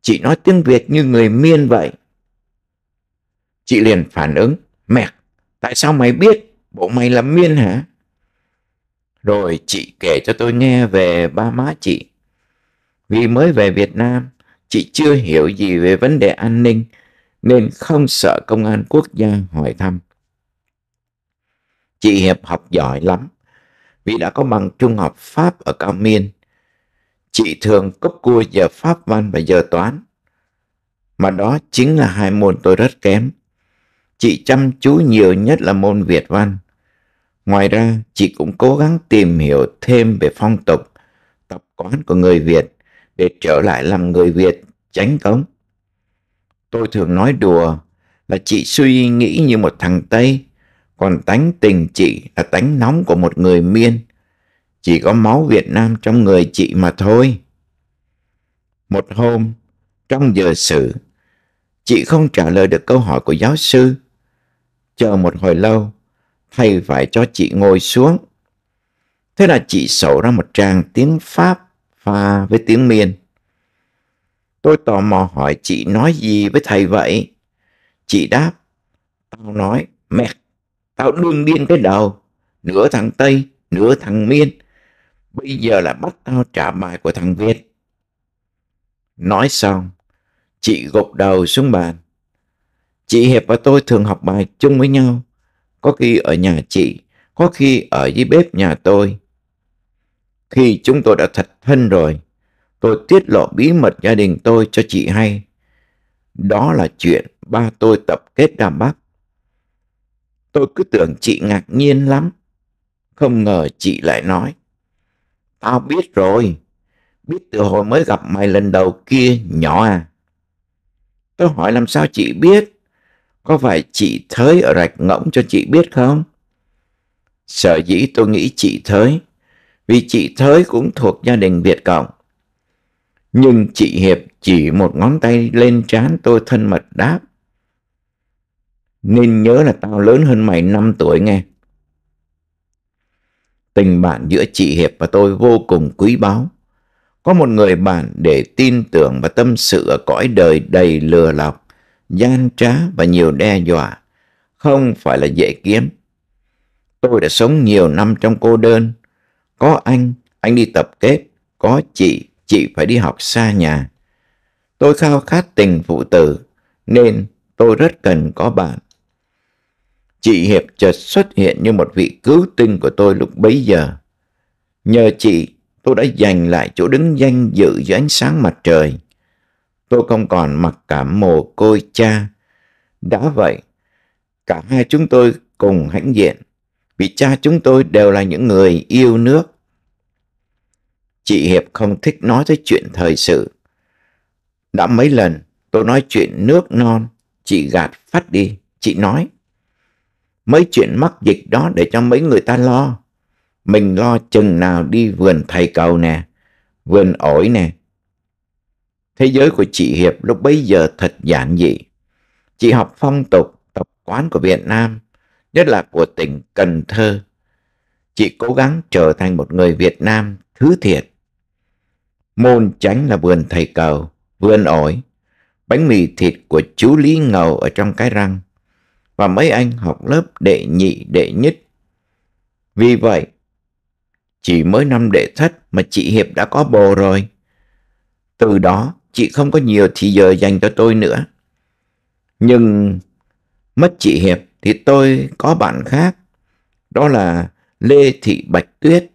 chị nói tiếng Việt như người miên vậy. Chị liền phản ứng, mẹ, tại sao mày biết, bộ mày là miên hả? Rồi chị kể cho tôi nghe về ba má chị. Vì mới về Việt Nam, chị chưa hiểu gì về vấn đề an ninh, nên không sợ công an quốc gia hỏi thăm. Chị Hiệp học giỏi lắm vì đã có bằng trung học Pháp ở Cao Miên. Chị thường cấp cua giờ Pháp văn và giờ toán. Mà đó chính là hai môn tôi rất kém. Chị chăm chú nhiều nhất là môn Việt văn. Ngoài ra, chị cũng cố gắng tìm hiểu thêm về phong tục, tập quán của người Việt để trở lại làm người Việt tránh cống. Tôi thường nói đùa là chị suy nghĩ như một thằng Tây còn tánh tình chị là tánh nóng của một người miên. Chỉ có máu Việt Nam trong người chị mà thôi. Một hôm, trong giờ sự, chị không trả lời được câu hỏi của giáo sư. Chờ một hồi lâu, thầy phải cho chị ngồi xuống. Thế là chị sổ ra một trang tiếng Pháp pha với tiếng miền. Tôi tò mò hỏi chị nói gì với thầy vậy? Chị đáp, tao nói mẹt. Tao đương điên cái đầu. Nửa thằng Tây, nửa thằng Miên. Bây giờ là bắt tao trả bài của thằng Việt. Nói xong, chị gục đầu xuống bàn. Chị Hiệp và tôi thường học bài chung với nhau. Có khi ở nhà chị, có khi ở dưới bếp nhà tôi. Khi chúng tôi đã thật thân rồi, tôi tiết lộ bí mật gia đình tôi cho chị hay. Đó là chuyện ba tôi tập kết Đàm Bắc Tôi cứ tưởng chị ngạc nhiên lắm. Không ngờ chị lại nói. Tao biết rồi. Biết từ hồi mới gặp mày lần đầu kia, nhỏ à. Tôi hỏi làm sao chị biết? Có phải chị thới ở rạch ngỗng cho chị biết không? sợ dĩ tôi nghĩ chị thới. Vì chị thới cũng thuộc gia đình Việt Cộng. Nhưng chị Hiệp chỉ một ngón tay lên trán tôi thân mật đáp. Nên nhớ là tao lớn hơn mày 5 tuổi nghe. Tình bạn giữa chị Hiệp và tôi vô cùng quý báu. Có một người bạn để tin tưởng và tâm sự ở cõi đời đầy lừa lọc, gian trá và nhiều đe dọa, không phải là dễ kiếm. Tôi đã sống nhiều năm trong cô đơn. Có anh, anh đi tập kết. Có chị, chị phải đi học xa nhà. Tôi khao khát tình phụ tử, nên tôi rất cần có bạn Chị Hiệp chợt xuất hiện như một vị cứu tinh của tôi lúc bấy giờ. Nhờ chị, tôi đã giành lại chỗ đứng danh dự dưới ánh sáng mặt trời. Tôi không còn mặc cảm mồ côi cha. Đã vậy, cả hai chúng tôi cùng hãnh diện, vì cha chúng tôi đều là những người yêu nước. Chị Hiệp không thích nói tới chuyện thời sự. Đã mấy lần tôi nói chuyện nước non, chị gạt phát đi, chị nói Mấy chuyện mắc dịch đó để cho mấy người ta lo. Mình lo chừng nào đi vườn thầy cầu nè, vườn ổi nè. Thế giới của chị Hiệp lúc bấy giờ thật giản dị. Chị học phong tục, tập quán của Việt Nam, nhất là của tỉnh Cần Thơ. Chị cố gắng trở thành một người Việt Nam thứ thiệt. Môn tránh là vườn thầy cầu, vườn ổi, bánh mì thịt của chú Lý Ngầu ở trong cái răng và mấy anh học lớp đệ nhị đệ nhất. Vì vậy, chỉ mới năm đệ thất mà chị Hiệp đã có bồ rồi. Từ đó, chị không có nhiều thì giờ dành cho tôi nữa. Nhưng mất chị Hiệp thì tôi có bạn khác. Đó là Lê Thị Bạch Tuyết,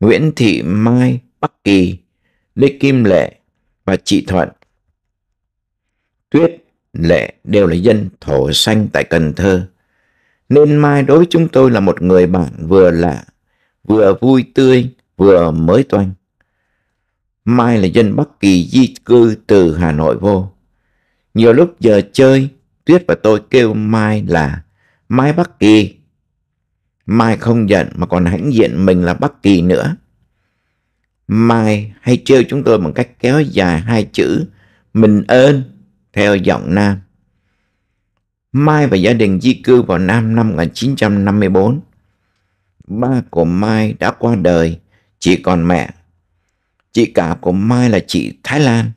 Nguyễn Thị Mai Bắc Kỳ, Lê Kim Lệ và chị Thuận. Lệ đều là dân thổ xanh tại Cần Thơ. Nên Mai đối với chúng tôi là một người bạn vừa lạ, vừa vui tươi, vừa mới toanh. Mai là dân Bắc Kỳ di cư từ Hà Nội vô. Nhiều lúc giờ chơi, Tuyết và tôi kêu Mai là Mai Bắc Kỳ. Mai không giận mà còn hãnh diện mình là Bắc Kỳ nữa. Mai hay trêu chúng tôi bằng cách kéo dài hai chữ mình ơn theo giọng Nam. Mai và gia đình di cư vào Nam năm 1954. Ba của Mai đã qua đời, chỉ còn mẹ. Chị cả của Mai là chị Thái Lan,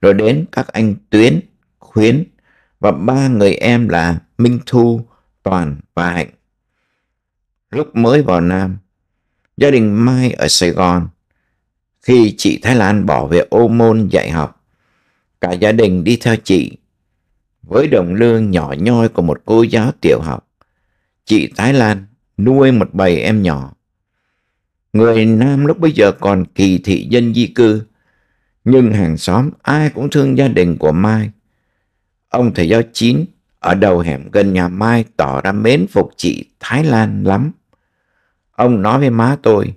rồi đến các anh Tuyến, Khuyến và ba người em là Minh Thu, Toàn và Hạnh. Lúc mới vào Nam, gia đình Mai ở Sài Gòn, khi chị Thái Lan bỏ về ô môn dạy học, Cả gia đình đi theo chị. Với đồng lương nhỏ nhoi của một cô giáo tiểu học, chị Thái Lan nuôi một bầy em nhỏ. Người Nam lúc bây giờ còn kỳ thị dân di cư, nhưng hàng xóm ai cũng thương gia đình của Mai. Ông thầy giáo chín ở đầu hẻm gần nhà Mai tỏ ra mến phục chị Thái Lan lắm. Ông nói với má tôi,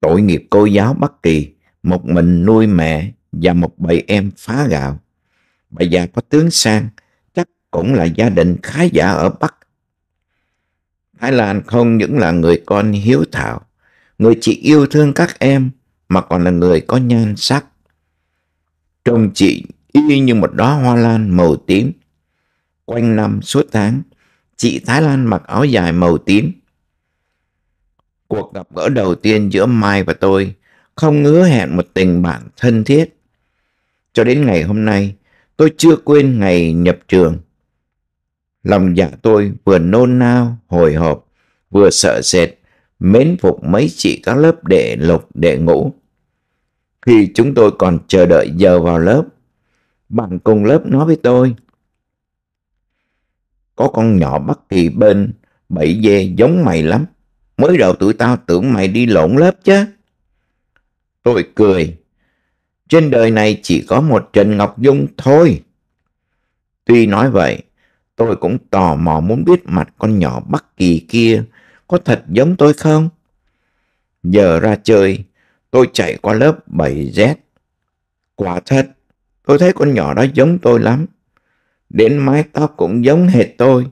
tội nghiệp cô giáo Bắc Kỳ, một mình nuôi mẹ, và một bầy em phá gạo. Bà già có tướng sang, chắc cũng là gia đình khá giả ở Bắc. Thái Lan không những là người con hiếu thảo, người chị yêu thương các em mà còn là người có nhan sắc. Trông chị y như một đóa hoa lan màu tím. Quanh năm suốt tháng, chị Thái Lan mặc áo dài màu tím. Cuộc gặp gỡ đầu tiên giữa Mai và tôi không ngứa hẹn một tình bạn thân thiết cho đến ngày hôm nay, tôi chưa quên ngày nhập trường. Lòng dạ tôi vừa nôn nao, hồi hộp, vừa sợ sệt, mến phục mấy chị các lớp đệ lục đệ ngũ. Khi chúng tôi còn chờ đợi giờ vào lớp, bạn cùng lớp nói với tôi. Có con nhỏ bắt thì bên 7D giống mày lắm. Mới đầu tụi tao tưởng mày đi lộn lớp chứ. Tôi cười, trên đời này chỉ có một Trần Ngọc Dung thôi. Tuy nói vậy, tôi cũng tò mò muốn biết mặt con nhỏ Bắc Kỳ kia có thật giống tôi không? Giờ ra chơi, tôi chạy qua lớp 7Z. Quả thật, tôi thấy con nhỏ đó giống tôi lắm. Đến mái tóc cũng giống hệt tôi.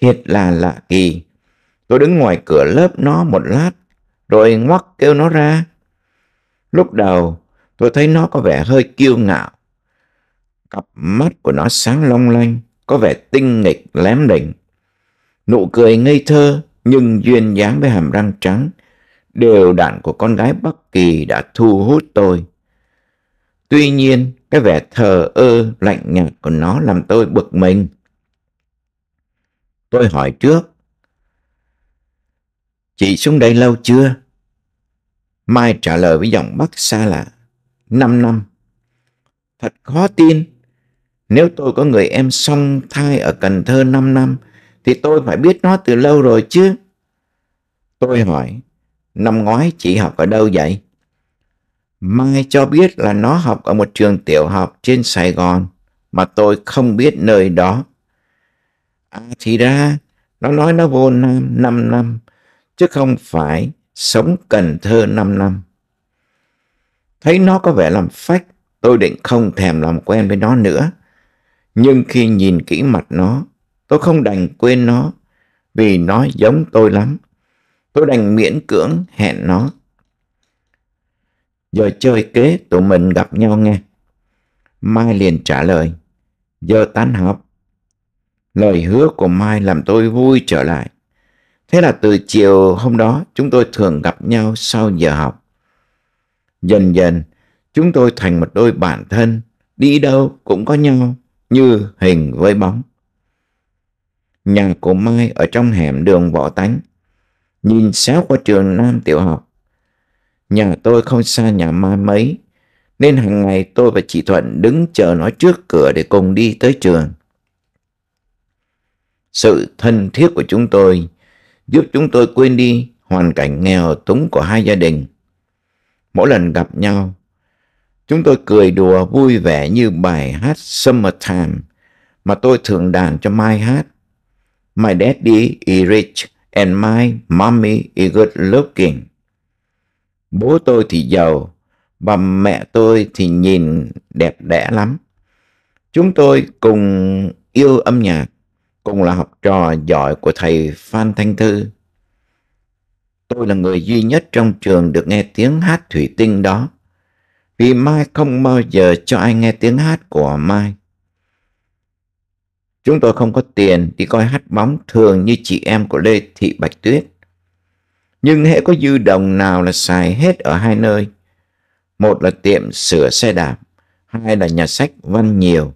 Thiệt là lạ kỳ. Tôi đứng ngoài cửa lớp nó một lát, rồi ngoắc kêu nó ra. Lúc đầu, Tôi thấy nó có vẻ hơi kiêu ngạo. Cặp mắt của nó sáng long lanh, có vẻ tinh nghịch lém đỉnh. Nụ cười ngây thơ nhưng duyên dáng với hàm răng trắng, đều đặn của con gái Bắc Kỳ đã thu hút tôi. Tuy nhiên, cái vẻ thờ ơ lạnh nhạt của nó làm tôi bực mình. Tôi hỏi trước. Chị xuống đây lâu chưa? Mai trả lời với giọng Bắc xa lạ. 5 năm. Thật khó tin, nếu tôi có người em song thai ở Cần Thơ 5 năm, thì tôi phải biết nó từ lâu rồi chứ. Tôi hỏi, năm ngoái chị học ở đâu vậy? Mai cho biết là nó học ở một trường tiểu học trên Sài Gòn, mà tôi không biết nơi đó. À thì ra, nó nói nó vô Nam 5 năm, chứ không phải sống Cần Thơ 5 năm. Thấy nó có vẻ làm phách, tôi định không thèm làm quen với nó nữa. Nhưng khi nhìn kỹ mặt nó, tôi không đành quên nó vì nó giống tôi lắm. Tôi đành miễn cưỡng hẹn nó. Giờ chơi kế tụi mình gặp nhau nghe. Mai liền trả lời. Giờ tan học. Lời hứa của Mai làm tôi vui trở lại. Thế là từ chiều hôm đó chúng tôi thường gặp nhau sau giờ học. Dần dần, chúng tôi thành một đôi bản thân, đi đâu cũng có nhau, như hình với bóng. Nhà của Mai ở trong hẻm đường Võ Tánh, nhìn xéo qua trường Nam Tiểu học. Nhà tôi không xa nhà Mai mấy, nên hàng ngày tôi và chị Thuận đứng chờ nó trước cửa để cùng đi tới trường. Sự thân thiết của chúng tôi giúp chúng tôi quên đi hoàn cảnh nghèo túng của hai gia đình mỗi lần gặp nhau. Chúng tôi cười đùa vui vẻ như bài hát Summertime mà tôi thường đàn cho Mai hát. My daddy is rich and my mommy is good looking. Bố tôi thì giàu và mẹ tôi thì nhìn đẹp đẽ lắm. Chúng tôi cùng yêu âm nhạc, cùng là học trò giỏi của thầy Phan Thanh Thư Tôi là người duy nhất trong trường được nghe tiếng hát thủy tinh đó. Vì Mai không bao giờ cho ai nghe tiếng hát của Mai. Chúng tôi không có tiền đi coi hát bóng thường như chị em của Lê Thị Bạch Tuyết. Nhưng hễ có dư đồng nào là xài hết ở hai nơi. Một là tiệm sửa xe đạp, hai là nhà sách văn nhiều.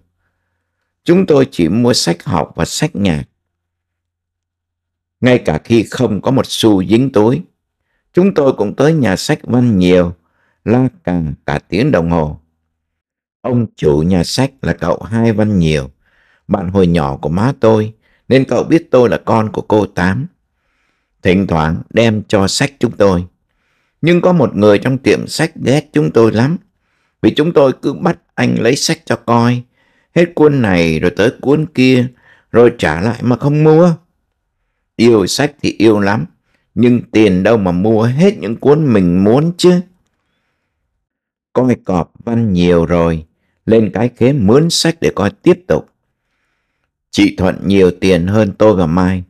Chúng tôi chỉ mua sách học và sách nhạc ngay cả khi không có một xu dính túi. Chúng tôi cũng tới nhà sách văn nhiều, la cà cả tiếng đồng hồ. Ông chủ nhà sách là cậu Hai Văn Nhiều, bạn hồi nhỏ của má tôi, nên cậu biết tôi là con của cô Tám. Thỉnh thoảng đem cho sách chúng tôi. Nhưng có một người trong tiệm sách ghét chúng tôi lắm, vì chúng tôi cứ bắt anh lấy sách cho coi, hết cuốn này rồi tới cuốn kia, rồi trả lại mà không mua. Yêu sách thì yêu lắm, nhưng tiền đâu mà mua hết những cuốn mình muốn chứ. Coi cọp văn nhiều rồi, lên cái khế mướn sách để coi tiếp tục. Chị Thuận nhiều tiền hơn tôi và Mai,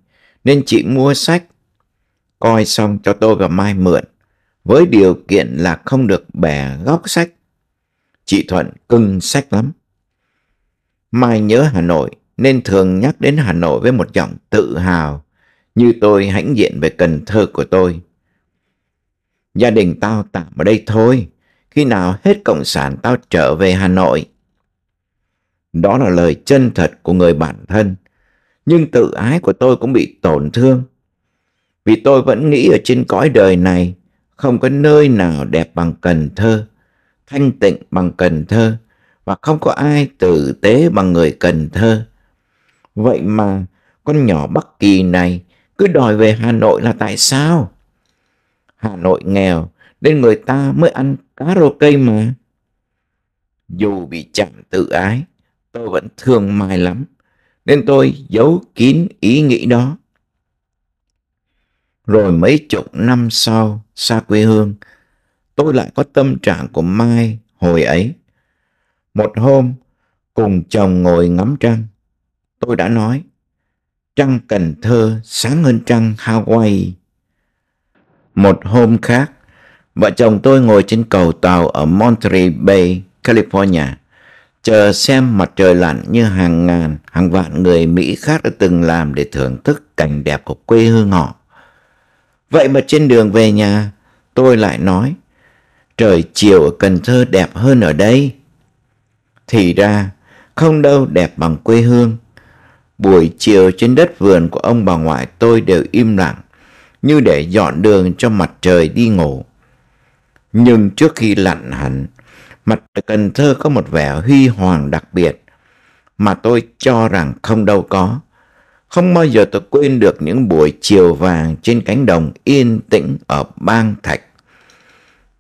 nên chị mua sách, coi xong cho tôi và Mai mượn, với điều kiện là không được bẻ góc sách. Chị Thuận cưng sách lắm. Mai nhớ Hà Nội nên thường nhắc đến Hà Nội với một giọng tự hào như tôi hãnh diện về Cần Thơ của tôi. Gia đình tao tạm ở đây thôi, khi nào hết cộng sản tao trở về Hà Nội. Đó là lời chân thật của người bản thân, nhưng tự ái của tôi cũng bị tổn thương. Vì tôi vẫn nghĩ ở trên cõi đời này không có nơi nào đẹp bằng Cần Thơ, thanh tịnh bằng Cần Thơ và không có ai tử tế bằng người Cần Thơ. Vậy mà con nhỏ Bắc Kỳ này cứ đòi về Hà Nội là tại sao? Hà Nội nghèo nên người ta mới ăn cá rô cây mà. Dù bị chẳng tự ái, tôi vẫn thương Mai lắm, nên tôi giấu kín ý nghĩ đó. Rồi mấy chục năm sau, xa quê hương, tôi lại có tâm trạng của Mai hồi ấy. Một hôm, cùng chồng ngồi ngắm trăng, tôi đã nói, trăng Cần Thơ sáng hơn trăng Hawaii. Một hôm khác, vợ chồng tôi ngồi trên cầu tàu ở Monterey Bay, California, chờ xem mặt trời lặn như hàng ngàn, hàng vạn người Mỹ khác đã từng làm để thưởng thức cảnh đẹp của quê hương họ. Vậy mà trên đường về nhà, tôi lại nói, trời chiều ở Cần Thơ đẹp hơn ở đây. Thì ra, không đâu đẹp bằng quê hương Buổi chiều trên đất vườn của ông bà ngoại tôi đều im lặng, như để dọn đường cho mặt trời đi ngủ. Nhưng trước khi lặn hẳn, mặt trời Cần Thơ có một vẻ huy hoàng đặc biệt mà tôi cho rằng không đâu có. Không bao giờ tôi quên được những buổi chiều vàng trên cánh đồng yên tĩnh ở Bang Thạch.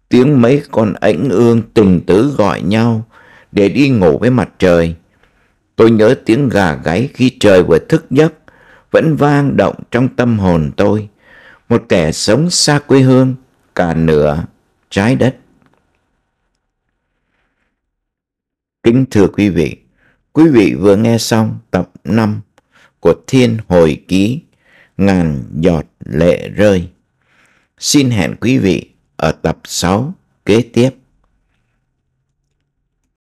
Tiếng mấy con ảnh ương từng tứ gọi nhau để đi ngủ với mặt trời. Tôi nhớ tiếng gà gáy khi trời vừa thức giấc vẫn vang động trong tâm hồn tôi. Một kẻ sống xa quê hương cả nửa trái đất. Kính thưa quý vị, quý vị vừa nghe xong tập 5 của Thiên Hồi Ký Ngàn Giọt Lệ Rơi. Xin hẹn quý vị ở tập 6 kế tiếp.